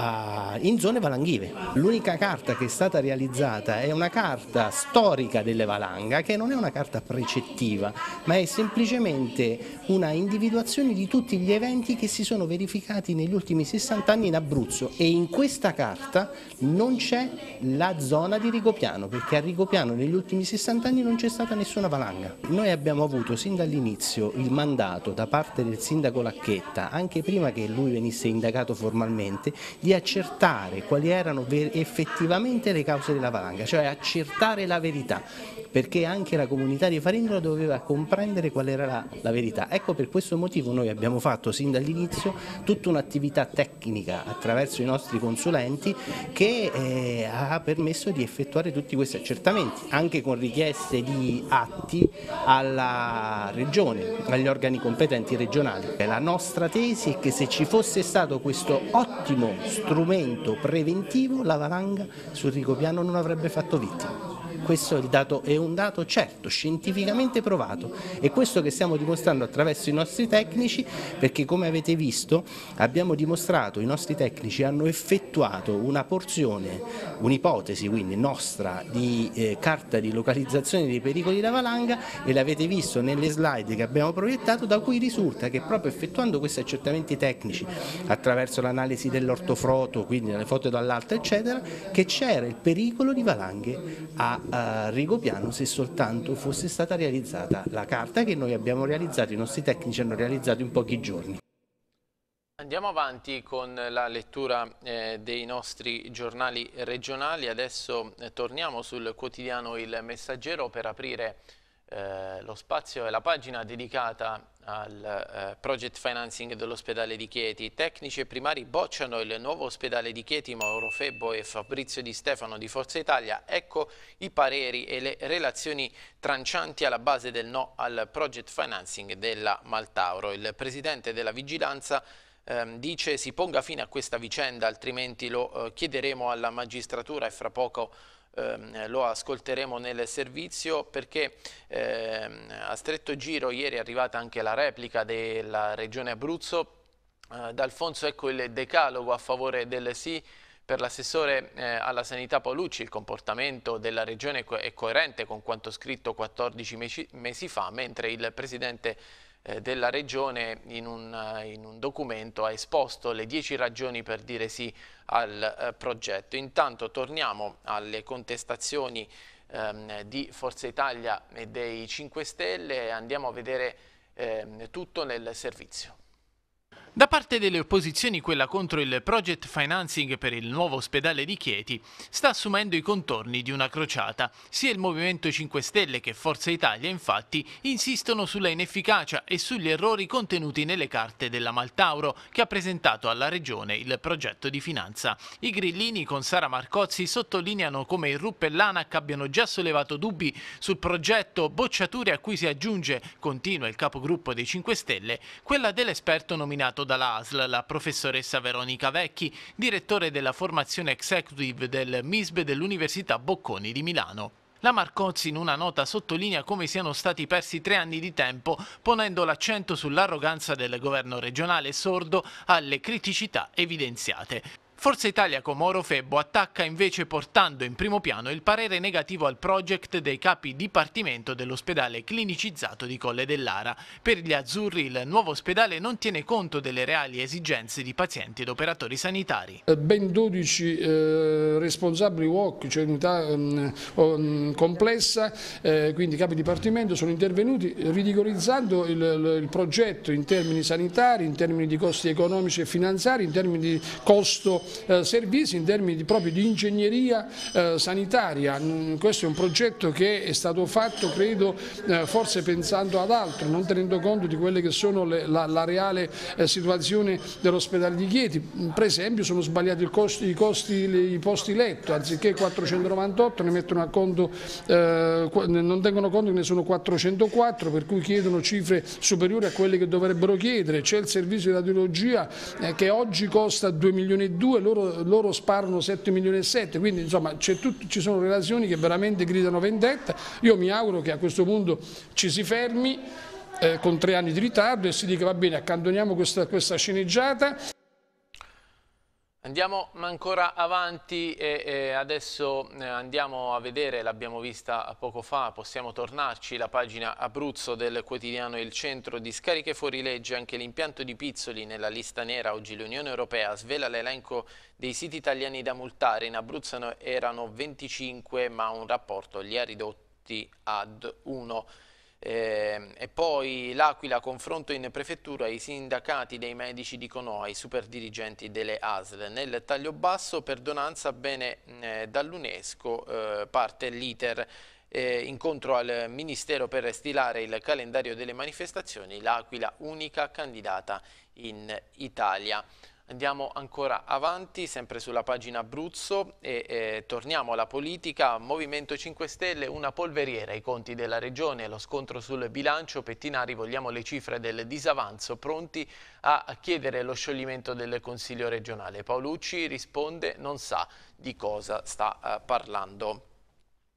[SPEAKER 2] in zone valanghive. L'unica carta che è stata realizzata è una carta storica delle valanga che non è una carta precettiva ma è semplicemente una individuazione di tutti gli eventi che si sono verificati negli ultimi 60 anni anni in Abruzzo e in questa carta non c'è la zona di Rigopiano, perché a Rigopiano negli ultimi 60 anni non c'è stata nessuna valanga. Noi abbiamo avuto sin dall'inizio il mandato da parte del sindaco Lacchetta, anche prima che lui venisse indagato formalmente, di accertare quali erano effettivamente le cause della valanga, cioè accertare la verità, perché anche la comunità di Farindola doveva comprendere qual era la, la verità. Ecco per questo motivo noi abbiamo fatto sin dall'inizio tutta un'attività tecnica tecnica attraverso i nostri consulenti che eh, ha permesso di effettuare tutti questi accertamenti, anche con richieste di atti alla Regione, agli organi competenti regionali. La nostra tesi è che se ci fosse stato questo ottimo strumento preventivo, la valanga sul ricopiano non avrebbe fatto vittima questo è, dato, è, un dato certo, scientificamente provato è questo che stiamo dimostrando attraverso i nostri tecnici perché come avete visto abbiamo dimostrato, i nostri tecnici hanno effettuato una porzione, un'ipotesi quindi nostra di eh, carta di localizzazione dei pericoli da valanga e l'avete visto nelle slide che abbiamo proiettato da cui risulta che proprio effettuando questi accertamenti tecnici attraverso l'analisi dell'ortofroto, quindi dalle foto dall'alto eccetera, che c'era il pericolo di valanghe a a Rigopiano se soltanto fosse stata realizzata la carta che noi abbiamo realizzato, i nostri tecnici hanno realizzato in pochi giorni.
[SPEAKER 1] Andiamo avanti con la lettura eh, dei nostri giornali regionali, adesso eh, torniamo sul quotidiano Il Messaggero per aprire eh, lo spazio e la pagina dedicata al eh, project financing dell'ospedale di Chieti. I tecnici e primari bocciano il nuovo ospedale di Chieti, Mauro Febbo e Fabrizio Di Stefano di Forza Italia. Ecco i pareri e le relazioni trancianti alla base del no al project financing della Maltauro. Il presidente della vigilanza ehm, dice si ponga fine a questa vicenda altrimenti lo eh, chiederemo alla magistratura e fra poco Ehm, lo ascolteremo nel servizio perché ehm, a stretto giro ieri è arrivata anche la replica della Regione Abruzzo. Eh, D'Alfonso ecco il decalogo a favore del sì per l'assessore eh, alla sanità Paolucci il comportamento della regione è coerente con quanto scritto 14 mesi, mesi fa, mentre il presidente eh, della Regione in un, eh, in un, documento ha esposto le dieci ragioni per dire sì al eh, progetto. Intanto torniamo alle contestazioni ehm, di Forza Italia e dei 5 Stelle e andiamo a vedere ehm, tutto nel servizio. Da parte delle opposizioni quella contro il project financing per il nuovo ospedale di Chieti sta assumendo i contorni di una crociata. Sia il Movimento 5 Stelle che Forza Italia infatti insistono sulla inefficacia e sugli errori contenuti nelle carte della Maltauro che ha presentato alla Regione il progetto di finanza. I grillini con Sara Marcozzi sottolineano come il RUP e l'ANAC abbiano già sollevato dubbi sul progetto, bocciature a cui si aggiunge, continua il capogruppo dei 5 Stelle, quella dell'esperto nominato dall'ASL la professoressa Veronica Vecchi, direttore della formazione executive del MISB dell'Università Bocconi di Milano. La Marcozzi in una nota sottolinea come siano stati persi tre anni di tempo, ponendo l'accento sull'arroganza del governo regionale sordo alle criticità evidenziate. Forza Italia con Moro Febbo attacca invece portando in primo piano il parere negativo al project dei capi dipartimento dell'ospedale clinicizzato di Colle dell'Ara. Per gli azzurri il nuovo ospedale non tiene conto delle reali esigenze di pazienti ed operatori sanitari.
[SPEAKER 3] Eh, ben 12 eh, responsabili WOC, cioè unità um, complessa, eh, quindi capi dipartimento sono intervenuti ridicolizzando il, il progetto in termini sanitari, in termini di costi economici e finanziari, in termini di costo eh, servizi in termini proprio di ingegneria eh, sanitaria. Mm, questo è un progetto che è stato fatto, credo, eh, forse pensando ad altro, non tenendo conto di quelle che sono le, la, la, reale situazione dell'ospedale di Chieti. Mm, per esempio sono sbagliati i costi, i, costi, i posti letto, anziché 498 ne mettono a conto, eh, non tengono conto che ne sono 404, per cui chiedono cifre superiori a quelle che dovrebbero chiedere. C'è il servizio di radiologia eh, che oggi costa 2 milioni e 2 e loro, loro sparano 7 milioni e 7, quindi insomma tutto, ci sono relazioni che veramente gridano vendetta, io mi auguro che a questo punto ci si fermi eh, con tre anni di ritardo e si dica va bene accantoniamo questa, questa sceneggiata.
[SPEAKER 1] Andiamo ancora avanti e, e adesso eh, andiamo a vedere, l'abbiamo vista poco fa, possiamo tornarci, la pagina Abruzzo del quotidiano Il Centro di Scariche Fuorilegge, anche l'impianto di Pizzoli nella lista nera, oggi l'Unione Europea svela l'elenco dei siti italiani da multare, in Abruzzo erano 25 ma un rapporto li ha ridotti ad 1. Eh, e poi l'Aquila, confronto in prefettura, i sindacati dei medici dicono ai super dirigenti delle ASL. Nel taglio basso perdonanza bene eh, dall'UNESCO eh, parte l'iter. Eh, incontro al Ministero per stilare il calendario delle manifestazioni, l'Aquila unica candidata in Italia. Andiamo ancora avanti, sempre sulla pagina Abruzzo e eh, torniamo alla politica. Movimento 5 Stelle, una polveriera ai conti della Regione, lo scontro sul bilancio, Pettinari, vogliamo le cifre del disavanzo, pronti a chiedere lo scioglimento del Consiglio regionale. Paolucci risponde non sa di cosa sta eh, parlando.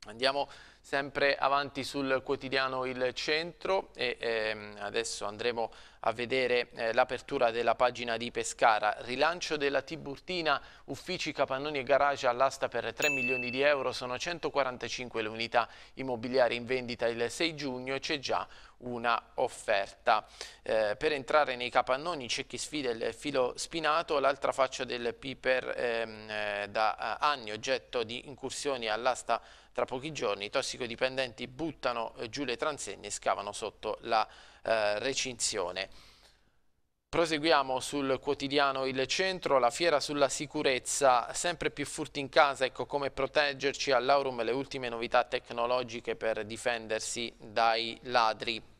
[SPEAKER 1] Andiamo avanti. Sempre avanti sul quotidiano Il Centro e ehm, adesso andremo a vedere eh, l'apertura della pagina di Pescara. Rilancio della Tiburtina, uffici, capannoni e garage all'asta per 3 milioni di euro, sono 145 le unità immobiliari in vendita il 6 giugno e c'è già una offerta. Eh, per entrare nei capannoni c'è chi sfida il filo spinato, l'altra faccia del piper ehm, eh, da eh, anni oggetto di incursioni all'asta tra pochi giorni i tossicodipendenti buttano eh, giù le transenne e scavano sotto la eh, recinzione. Proseguiamo sul quotidiano Il Centro, la fiera sulla sicurezza, sempre più furti in casa, ecco come proteggerci all'Aurum le ultime novità tecnologiche per difendersi dai ladri.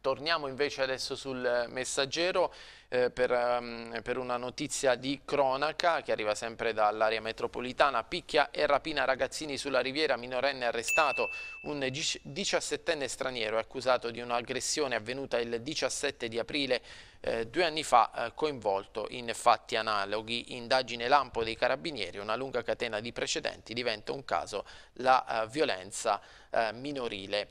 [SPEAKER 1] Torniamo invece adesso sul messaggero eh, per, um, per, una notizia di cronaca che arriva sempre dall'area metropolitana. Picchia e rapina ragazzini sulla riviera, minorenne arrestato, un 17enne straniero è accusato di un'aggressione avvenuta il 17 di aprile eh, due anni fa eh, coinvolto in fatti analoghi. Indagine lampo dei carabinieri, una lunga catena di precedenti diventa un caso la eh, violenza eh, minorile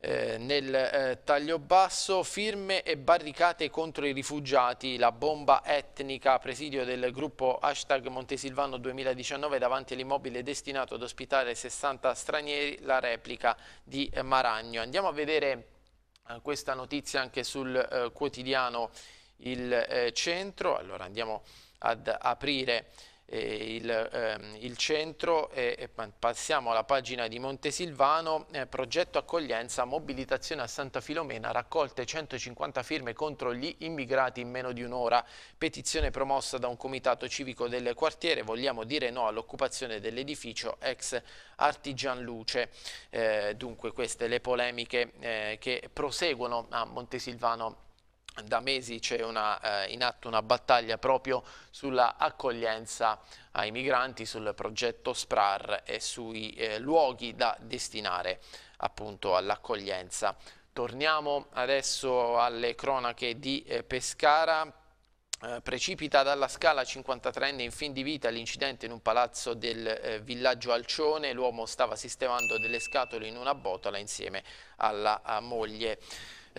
[SPEAKER 1] eh, nel eh, taglio basso, firme e barricate contro i rifugiati, la bomba etnica, presidio del gruppo hashtag Montesilvano 2019 davanti all'immobile destinato ad ospitare 60 stranieri, la replica di eh, Maragno. Andiamo a vedere eh, questa notizia anche sul eh, quotidiano Il eh, Centro, allora andiamo ad aprire eh, il, ehm, il, centro e, e, passiamo alla pagina di Montesilvano, eh, progetto accoglienza, mobilitazione a Santa Filomena, raccolte 150 firme contro gli immigrati in meno di un'ora, petizione promossa da un comitato civico del quartiere, vogliamo dire no all'occupazione dell'edificio ex Artigian Luce. Eh, dunque queste le polemiche eh, che proseguono a Montesilvano da mesi c'è eh, in atto una battaglia proprio sulla accoglienza ai migranti, sul progetto SPRAR e sui eh, luoghi da destinare appunto all'accoglienza. Torniamo adesso alle cronache di eh, Pescara. Eh, precipita dalla scala 53enne in fin di vita l'incidente in un palazzo del eh, villaggio Alcione. L'uomo stava sistemando delle scatole in una botola insieme alla moglie.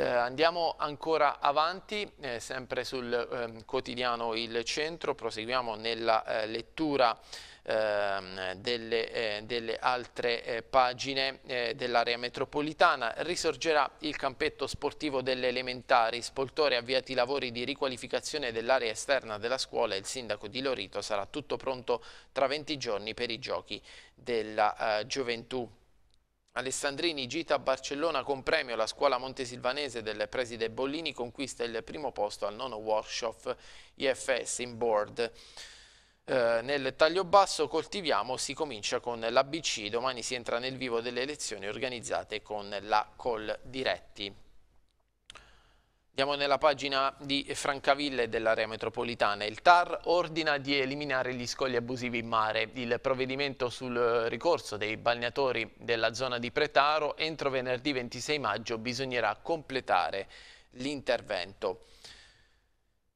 [SPEAKER 1] Eh, andiamo ancora avanti, eh, sempre sul eh, quotidiano Il Centro, proseguiamo nella eh, lettura ehm, delle, eh, delle, altre eh, pagine dell'area metropolitana. Risorgerà il campetto sportivo delle elementari, Spoltore avviati i lavori di riqualificazione dell'area esterna della scuola e il sindaco di Lorito sarà tutto pronto tra 20 giorni per i giochi della gioventù. Alessandrini gita a Barcellona con premio la scuola montesilvanese del preside Bollini conquista il primo posto al nono workshop IFS in board. Eh, nel taglio basso coltiviamo si comincia con l'ABC, domani si entra nel vivo delle elezioni organizzate con la Col Diretti. Andiamo nella pagina di Francaville dell'area metropolitana. Il TAR ordina di eliminare gli scogli abusivi in mare. Il provvedimento sul ricorso dei balneatori della zona di Pretaro entro venerdì 26 maggio bisognerà completare l'intervento.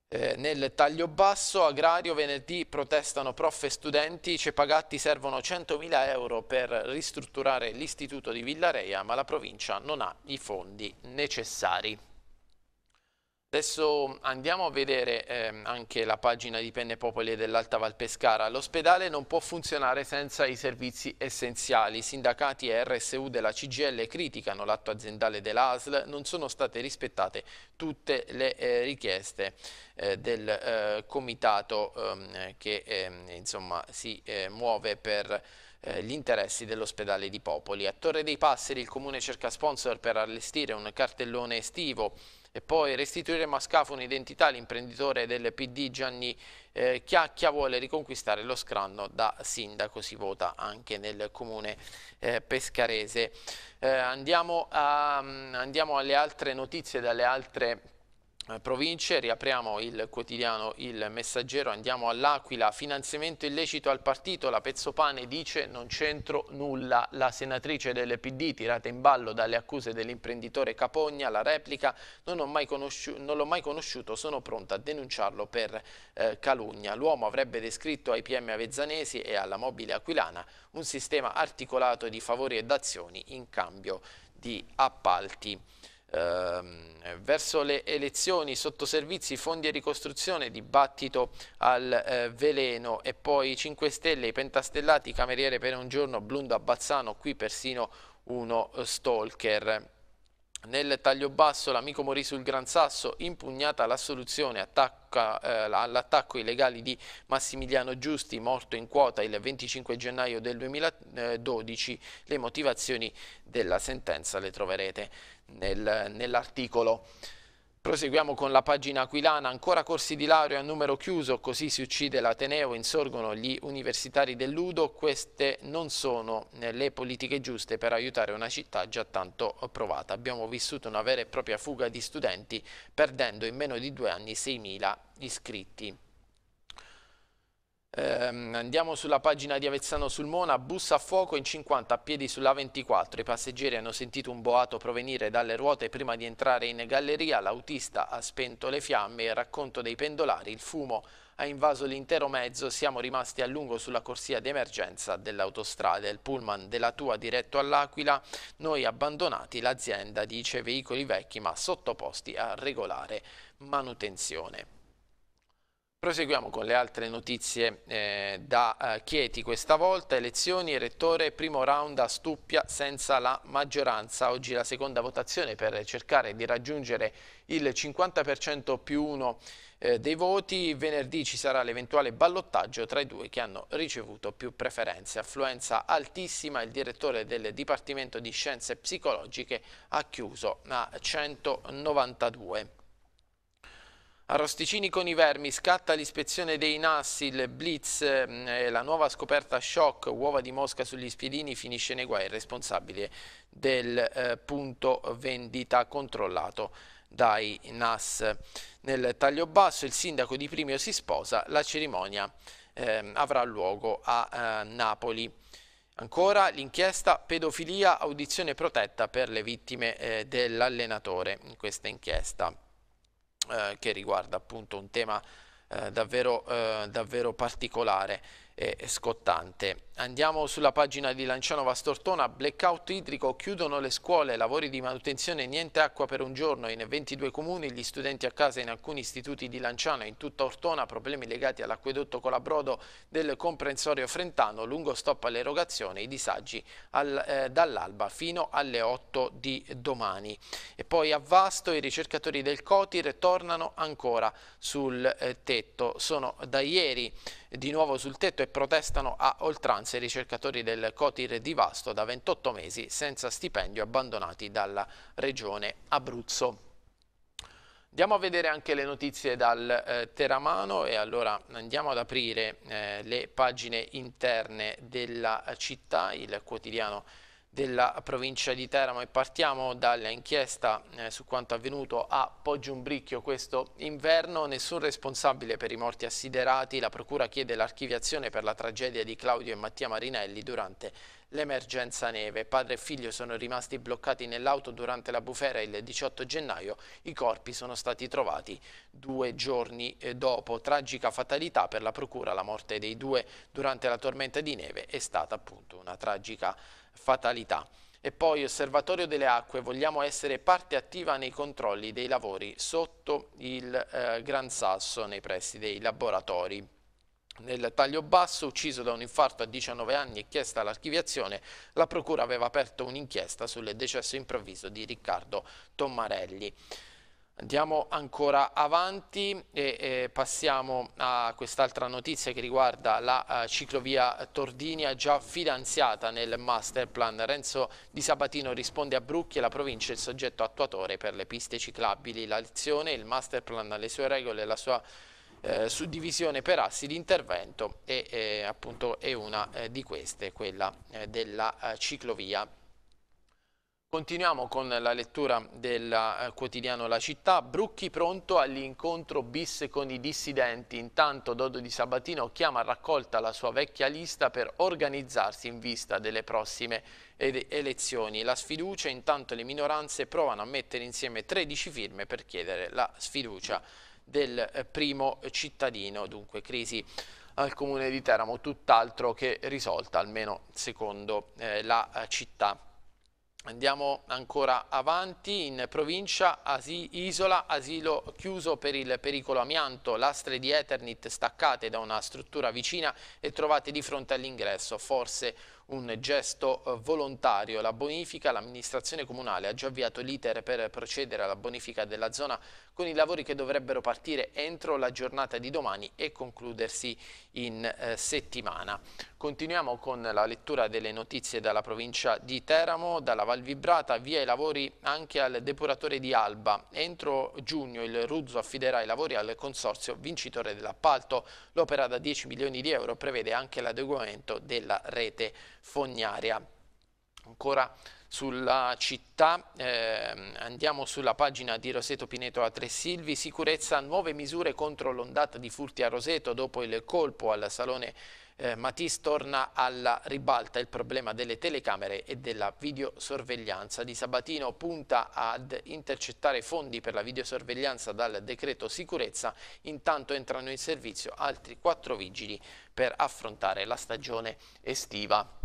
[SPEAKER 1] Eh, nel taglio basso agrario venerdì protestano prof e studenti, Cepagatti servono 100.000 euro per ristrutturare l'istituto di Villareia ma la provincia non ha i fondi necessari. Adesso andiamo a vedere eh, anche la pagina di Penne Popoli dell'Alta Valpescara. L'ospedale non può funzionare senza i servizi essenziali. Sindacati e RSU della CGL criticano l'atto aziendale dell'ASL. Non sono state rispettate tutte le eh, richieste eh, del eh, comitato ehm, che ehm, insomma, si eh, muove per eh, gli interessi dell'ospedale di Popoli. A Torre dei Passeri il comune cerca sponsor per allestire un cartellone estivo e poi restituiremo a Mascafo un'identità, l'imprenditore del PD Gianni eh, Chiacchia vuole riconquistare lo scranno da sindaco, si vota anche nel comune eh, pescarese. Eh, andiamo, a, mm, andiamo alle altre notizie, dalle altre eh, province, riapriamo il quotidiano Il Messaggero, andiamo all'Aquila, finanziamento illecito al partito, la Pezzopane dice non c'entro nulla, la senatrice del PD tirata in ballo dalle accuse dell'imprenditore Capogna, la replica non, l'ho mai, conosci mai conosciuto, sono pronta a denunciarlo per eh, calunnia. L'uomo avrebbe descritto ai PM avezzanesi e alla mobile aquilana un sistema articolato di favori e d'azioni in cambio di appalti ehm, verso le elezioni, sottoservizi, fondi e ricostruzione, dibattito al eh, veleno e poi 5 Stelle, i pentastellati, cameriere per un giorno, Blunda Bazzano, qui persino uno eh, stalker. Nel taglio basso l'amico morì sul Gran Sasso, impugnata l'assoluzione eh, ai legali di Massimiliano Giusti, morto in quota il 25 gennaio del 2012. Eh, le motivazioni della sentenza le troverete nel, nell'articolo. Proseguiamo con la pagina aquilana, ancora corsi di laurea a numero chiuso, così si uccide l'Ateneo, insorgono gli universitari del Ludo, queste non sono eh, le politiche giuste per aiutare una città già tanto provata. Abbiamo vissuto una vera e propria fuga di studenti, perdendo in meno di due anni 6.000 iscritti. Ehm, andiamo sulla pagina di Avezzano sul Mona, bussa a fuoco in 50 a piedi sulla 24. I passeggeri hanno sentito un boato provenire dalle ruote prima di entrare in galleria. L'autista ha spento le fiamme e racconto dei pendolari. Il fumo ha invaso l'intero mezzo, siamo rimasti a lungo sulla corsia d'emergenza dell'autostrada. Il pullman della Tua diretto all'Aquila, noi abbandonati, l'azienda dice veicoli vecchi ma sottoposti a regolare manutenzione. Proseguiamo con le altre notizie eh, da eh, Chieti questa volta, elezioni, rettore, primo round a Stuppia senza la maggioranza, oggi la seconda votazione per cercare di raggiungere il 50% più uno eh, dei voti, venerdì ci sarà l'eventuale ballottaggio tra i due che hanno ricevuto più preferenze, affluenza altissima, il direttore del Dipartimento di Scienze Psicologiche ha chiuso a 192. A Rosticini con i vermi scatta l'ispezione dei nassi, il blitz, eh, la nuova scoperta shock, uova di mosca sugli spiedini, finisce nei guai il responsabile del eh, punto vendita controllato dai NAS. Nel taglio basso il sindaco di Primio si sposa, la cerimonia eh, avrà luogo a eh, Napoli. Ancora l'inchiesta pedofilia audizione protetta per le vittime eh, dell'allenatore in questa inchiesta eh, che riguarda appunto un tema eh, davvero, eh, davvero particolare e scottante Andiamo sulla pagina di Lanciano Vastortona, blackout idrico, chiudono le scuole, lavori di manutenzione, niente acqua per un giorno. In 22 comuni gli studenti a casa in alcuni istituti di Lanciano e in tutta Ortona, problemi legati all'acquedotto Colabrodo del comprensorio Frentano, lungo stop all'erogazione, i disagi al, eh, dall'alba fino alle 8 di domani. E poi a Vasto i ricercatori del COTIR tornano ancora sul eh, tetto, sono da ieri di nuovo sul tetto e protestano a oltranza vacanze i ricercatori del Cotir di Vasto da 28 mesi senza stipendio abbandonati dalla regione Abruzzo. Andiamo a vedere anche le notizie dal eh, Teramano e allora andiamo ad aprire eh, le pagine interne della città, il quotidiano della provincia di Teramo e partiamo dall'inchiesta eh, su quanto avvenuto a Poggiumbricchio questo inverno, nessun responsabile per i morti assiderati, la procura chiede l'archiviazione per la tragedia di Claudio e Mattia Marinelli durante l'emergenza neve. Padre e figlio sono rimasti bloccati nell'auto durante la bufera il 18 gennaio, i corpi sono stati trovati due giorni eh, dopo. Tragica fatalità per la procura, la morte dei due durante la tormenta di neve è stata appunto una tragica fatalità fatalità. E poi Osservatorio delle Acque, vogliamo essere parte attiva nei controlli dei lavori sotto il eh, Gran Sasso nei pressi dei laboratori. Nel taglio basso, ucciso da un infarto a 19 anni e chiesta l'archiviazione, la procura aveva aperto un'inchiesta sul decesso improvviso di Riccardo Tommarelli. Andiamo ancora avanti e, e passiamo a quest'altra notizia che riguarda la uh, ciclovia Tordinia già finanziata nel master plan. Renzo Di Sabatino risponde a Brucchi e la provincia è il soggetto attuatore per le piste ciclabili. La lezione, il master plan, le sue regole e la sua eh, suddivisione per assi di intervento e eh, appunto è una eh, di queste, quella eh, della eh, ciclovia Continuiamo con la lettura del eh, quotidiano La Città. Brucchi pronto all'incontro bis con i dissidenti. Intanto Dodo di Sabatino chiama a raccolta la sua vecchia lista per organizzarsi in vista delle prossime elezioni. La sfiducia, intanto le minoranze provano a mettere insieme 13 firme per chiedere la sfiducia del eh, primo cittadino. Dunque crisi al comune di Teramo tutt'altro che risolta, almeno secondo eh, la eh, città. Andiamo ancora avanti in provincia, Asi, isola, asilo chiuso per il pericolo amianto, lastre di Eternit staccate da una struttura vicina e trovate di fronte all'ingresso, forse un gesto eh, volontario. La bonifica, l'amministrazione comunale ha già avviato l'iter per procedere alla bonifica della zona con i lavori che dovrebbero partire entro la giornata di domani e concludersi in eh, settimana. Continuiamo con la lettura delle notizie dalla provincia di Teramo, dalla Val Vibrata, via i lavori anche al depuratore di Alba. Entro giugno il Ruzzo affiderà i lavori al consorzio vincitore dell'appalto. L'opera da 10 milioni di euro prevede anche l'adeguamento della rete fognaria. Ancora sulla città, eh, andiamo sulla pagina di Roseto Pineto a Tre Silvi, sicurezza, nuove misure contro l'ondata di furti a Roseto dopo il colpo al Salone eh, Matisse torna alla ribalta il problema delle telecamere e della videosorveglianza. Di Sabatino punta ad intercettare fondi per la videosorveglianza dal decreto sicurezza, intanto entrano in servizio altri quattro vigili per affrontare la stagione estiva.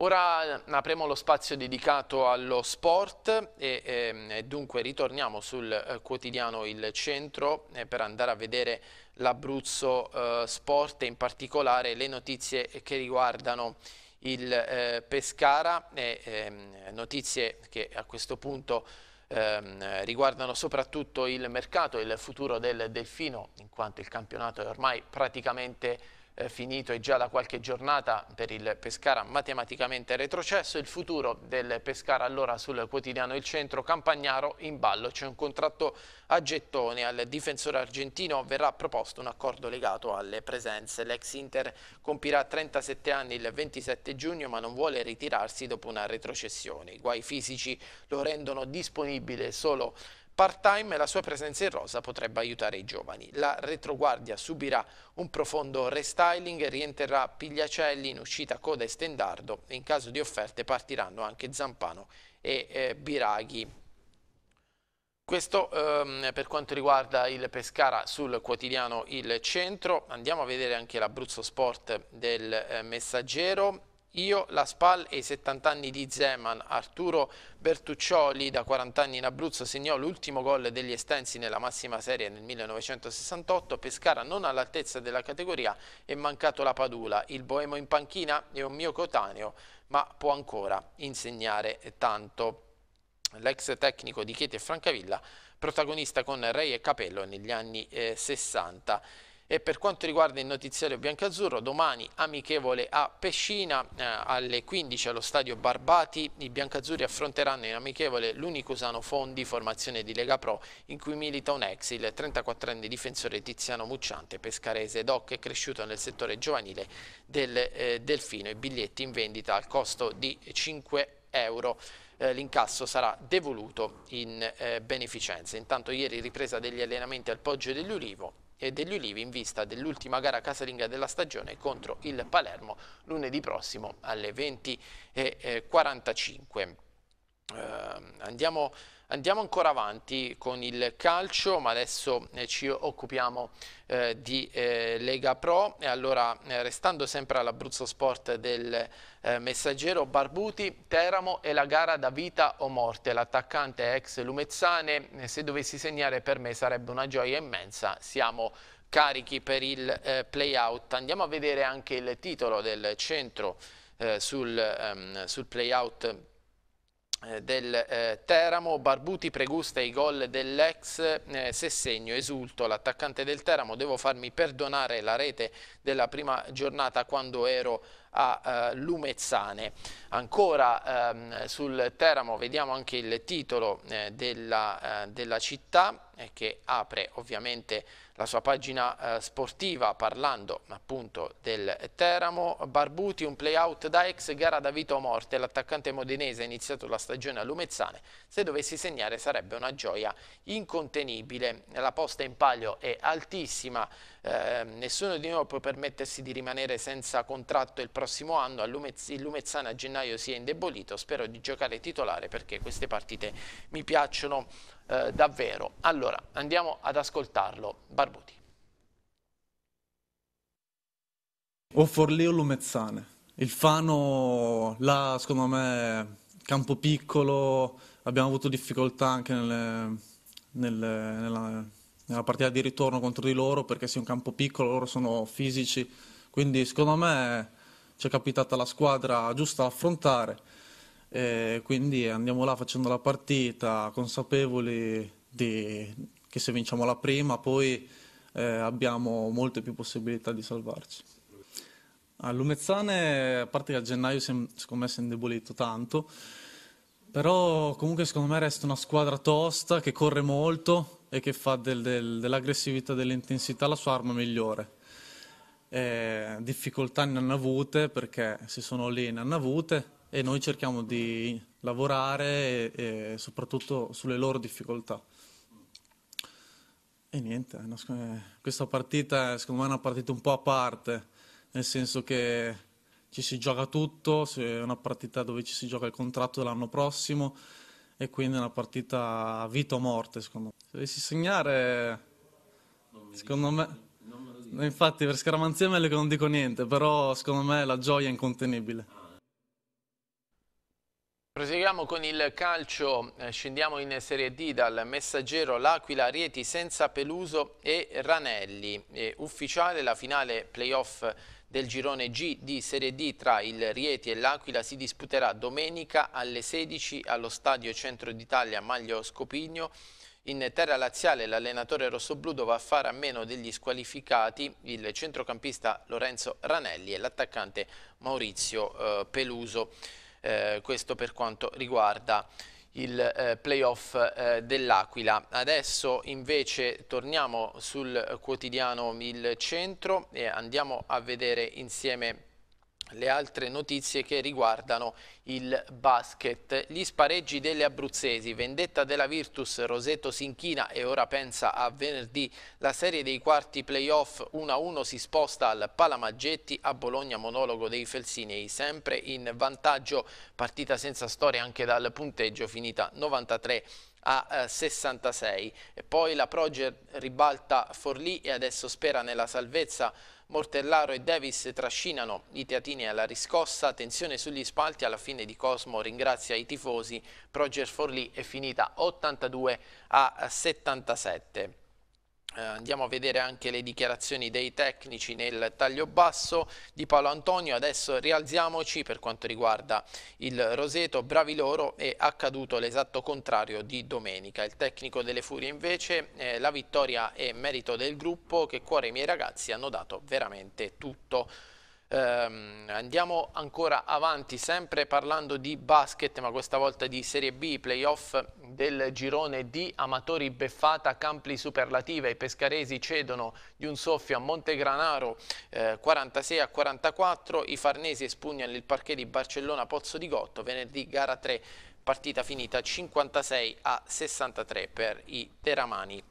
[SPEAKER 1] Ora eh, apriamo lo spazio dedicato allo sport e, ehm, e dunque ritorniamo sul eh, quotidiano Il Centro eh, per andare a vedere l'Abruzzo eh, Sport e in particolare le notizie che riguardano il eh, Pescara, e, eh, notizie che a questo punto ehm, riguardano soprattutto il mercato e il futuro del Delfino in quanto il campionato è ormai praticamente eh, finito e già da qualche giornata per il Pescara matematicamente retrocesso, il futuro del Pescara allora sul quotidiano Il Centro Campagnaro in ballo, c'è un contratto a gettone al difensore argentino, verrà proposto un accordo legato alle presenze, l'ex Inter compirà 37 anni il 27 giugno ma non vuole ritirarsi dopo una retrocessione, i guai fisici lo rendono disponibile solo part-time e la sua presenza in rosa potrebbe aiutare i giovani. La retroguardia subirà un profondo restyling e rientrerà Pigliacelli in uscita Coda e Stendardo. In caso di offerte partiranno anche Zampano e eh, Biraghi. Questo ehm, per quanto riguarda il Pescara sul quotidiano Il Centro. Andiamo a vedere anche l'Abruzzo Sport del eh, Messaggero. Io, la SPAL e i 70 anni di Zeman, Arturo Bertuccioli da 40 anni in Abruzzo segnò l'ultimo gol degli Estensi nella massima serie nel 1968, Pescara non all'altezza della categoria e mancato la Padula, il Boemo in panchina è un mio cotaneo ma può ancora insegnare tanto. L'ex tecnico di Chieti e Francavilla protagonista con Rey e Capello negli anni eh, 60. E per quanto riguarda il notiziario biancazzurro, domani amichevole a Pescina eh, alle 15 allo stadio Barbati. I biancazzurri affronteranno in amichevole l'Unicusano Fondi, formazione di Lega Pro, in cui milita un ex, il 34enne difensore Tiziano Mucciante, pescarese doc e cresciuto nel settore giovanile del eh, Delfino. I biglietti in vendita al costo di 5 euro. Eh, l'incasso sarà devoluto in eh, beneficenza. Intanto ieri ripresa degli allenamenti al Poggio dell'Ulivo e degli Ulivi in vista dell'ultima gara casalinga della stagione contro il Palermo lunedì prossimo alle 20.45. Eh, ehm, andiamo, andiamo, ancora avanti con il calcio, ma adesso eh, ci occupiamo eh, di Lega Pro. E allora, restando sempre all'Abruzzo Sport del eh, Messaggero Barbuti, Teramo e la gara da vita o morte. L'attaccante ex Lumezzane, eh, se dovessi segnare per me sarebbe una gioia immensa, siamo carichi per il eh, play Andiamo a vedere anche il titolo del centro eh, sul, ehm, sul play eh, del eh, Teramo, Barbuti pregusta i gol dell'ex eh, segno esulto l'attaccante del Teramo, devo farmi perdonare la rete della prima giornata quando ero a eh, Lumezzane. Ancora ehm, sul Teramo vediamo anche il titolo eh, della, eh, della città eh, che apre ovviamente la sua pagina eh, sportiva parlando appunto del Teramo, Barbuti un playout da ex gara da vita o morte, l'attaccante modenese ha iniziato la stagione a Lumezzane, se dovessi segnare sarebbe una gioia incontenibile, la posta in palio è altissima, eh, nessuno di noi può permettersi di rimanere senza contratto il prossimo anno, Lumez il Lumezzane a gennaio si è indebolito, spero di giocare titolare perché queste partite mi piacciono eh, davvero. Allora, andiamo ad ascoltarlo. Barbuti.
[SPEAKER 4] O Forleo Lumezzane. Il Fano, là, secondo me, campo piccolo, abbiamo avuto difficoltà anche nelle, nelle, nella, nella, partita di ritorno contro di loro perché sì, un campo piccolo, loro sono fisici, quindi secondo me ci è capitata la squadra giusta da affrontare eh, quindi andiamo là facendo la partita consapevoli di, che se vinciamo la prima poi eh, abbiamo molte più possibilità di salvarci. A Lumezzane, a parte che a gennaio secondo me si è indebolito tanto, però comunque secondo me resta una squadra tosta che corre molto e che fa del, del, dell'aggressività, dell'intensità la sua arma migliore. Eh, difficoltà ne hanno avute perché se sono lì ne hanno avute, e noi cerchiamo di lavorare e, e soprattutto sulle loro difficoltà. E niente, eh, questa partita secondo me è una partita un po' a parte, nel senso che ci si gioca tutto, è una partita dove ci si gioca il contratto dell'anno prossimo e quindi è una partita a vita o morte secondo me. Se dovessi segnare, secondo me, infatti per scaramanzia è meglio che non dico niente, però secondo me la gioia è incontenibile.
[SPEAKER 1] Proseguiamo con il calcio, eh, scendiamo in Serie D dal messaggero L'Aquila Rieti senza Peluso e Ranelli. È ufficiale la finale playoff del girone G di Serie D tra il Rieti e l'Aquila si disputerà domenica alle 16 allo Stadio Centro d'Italia Maglio Scopigno. In terra laziale l'allenatore rossoblu dovrà fare a meno degli squalificati il centrocampista Lorenzo Ranelli e l'attaccante Maurizio eh, Peluso eh, questo per quanto riguarda il eh, playoff eh, dell'Aquila. Adesso invece torniamo sul quotidiano Il Centro e andiamo a vedere insieme le altre notizie che riguardano il basket. Gli spareggi delle abruzzesi, vendetta della Virtus, Roseto si inchina e ora pensa a venerdì. La serie dei quarti playoff 1-1 si sposta al Palamaggetti, a Bologna monologo dei Felsinei, sempre in vantaggio, partita senza storia anche dal punteggio finita 93 a 66. Eh, e poi la Proger ribalta Forlì e adesso spera nella salvezza Mortellaro e Davis trascinano i teatini alla riscossa, tensione sugli spalti, alla fine di Cosmo ringrazia i tifosi, Proger Forlì è finita 82 a 77. Eh, andiamo a vedere anche le dichiarazioni dei tecnici nel taglio basso di Paolo Antonio. Adesso rialziamoci per quanto riguarda il Roseto. Bravi loro, è accaduto l'esatto contrario di domenica. Il tecnico delle Furie invece, eh, la vittoria è merito del gruppo che cuore i miei ragazzi hanno dato veramente tutto. Um, andiamo ancora avanti, sempre parlando di basket, ma questa volta di Serie B, playoff del girone di Amatori Beffata, Campli Superlativa. I pescaresi cedono di un soffio a Montegranaro eh, 46 a 44. I farnesi espugnano il parquet di Barcellona Pozzo di Gotto, venerdì gara 3, partita finita 56 a 63 per i teramani.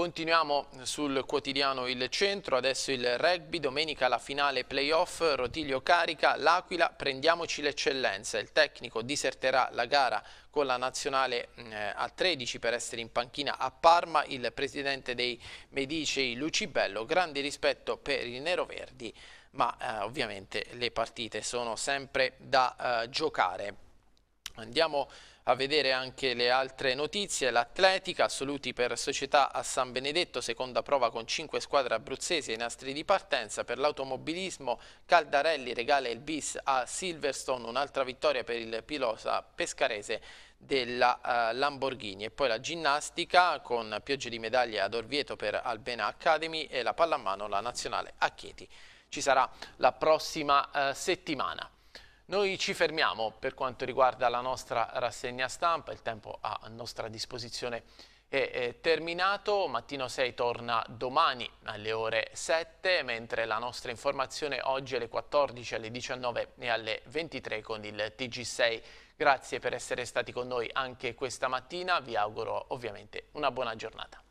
[SPEAKER 1] Continuiamo sul quotidiano Il Centro, adesso il rugby, domenica la finale playoff, Rotiglio carica, l'Aquila, prendiamoci l'eccellenza, il tecnico diserterà la gara con la nazionale mm, eh, a 13 per essere in panchina a Parma, il presidente dei Medici Lucibello, grande rispetto per i neroverdi, ma eh, ovviamente le partite sono sempre da eh, giocare. Andiamo a vedere anche le altre notizie, l'atletica, assoluti per società a San Benedetto, seconda prova con 5 squadre abruzzesi ai nastri di partenza, per l'automobilismo Caldarelli regala il bis a Silverstone, un'altra vittoria per il pilota pescarese della uh, Lamborghini e poi la ginnastica con piogge di medaglie ad Orvieto per Albena Academy e la pallamano la nazionale a Chieti. Ci sarà la prossima uh, settimana. Noi ci fermiamo per quanto riguarda la nostra rassegna stampa, il tempo a nostra disposizione è, terminato, Mattino 6 torna domani alle ore 7, mentre la nostra informazione oggi alle 14, alle 19 e alle 23 con il TG6. Grazie per essere stati con noi anche questa mattina, vi auguro ovviamente una buona giornata.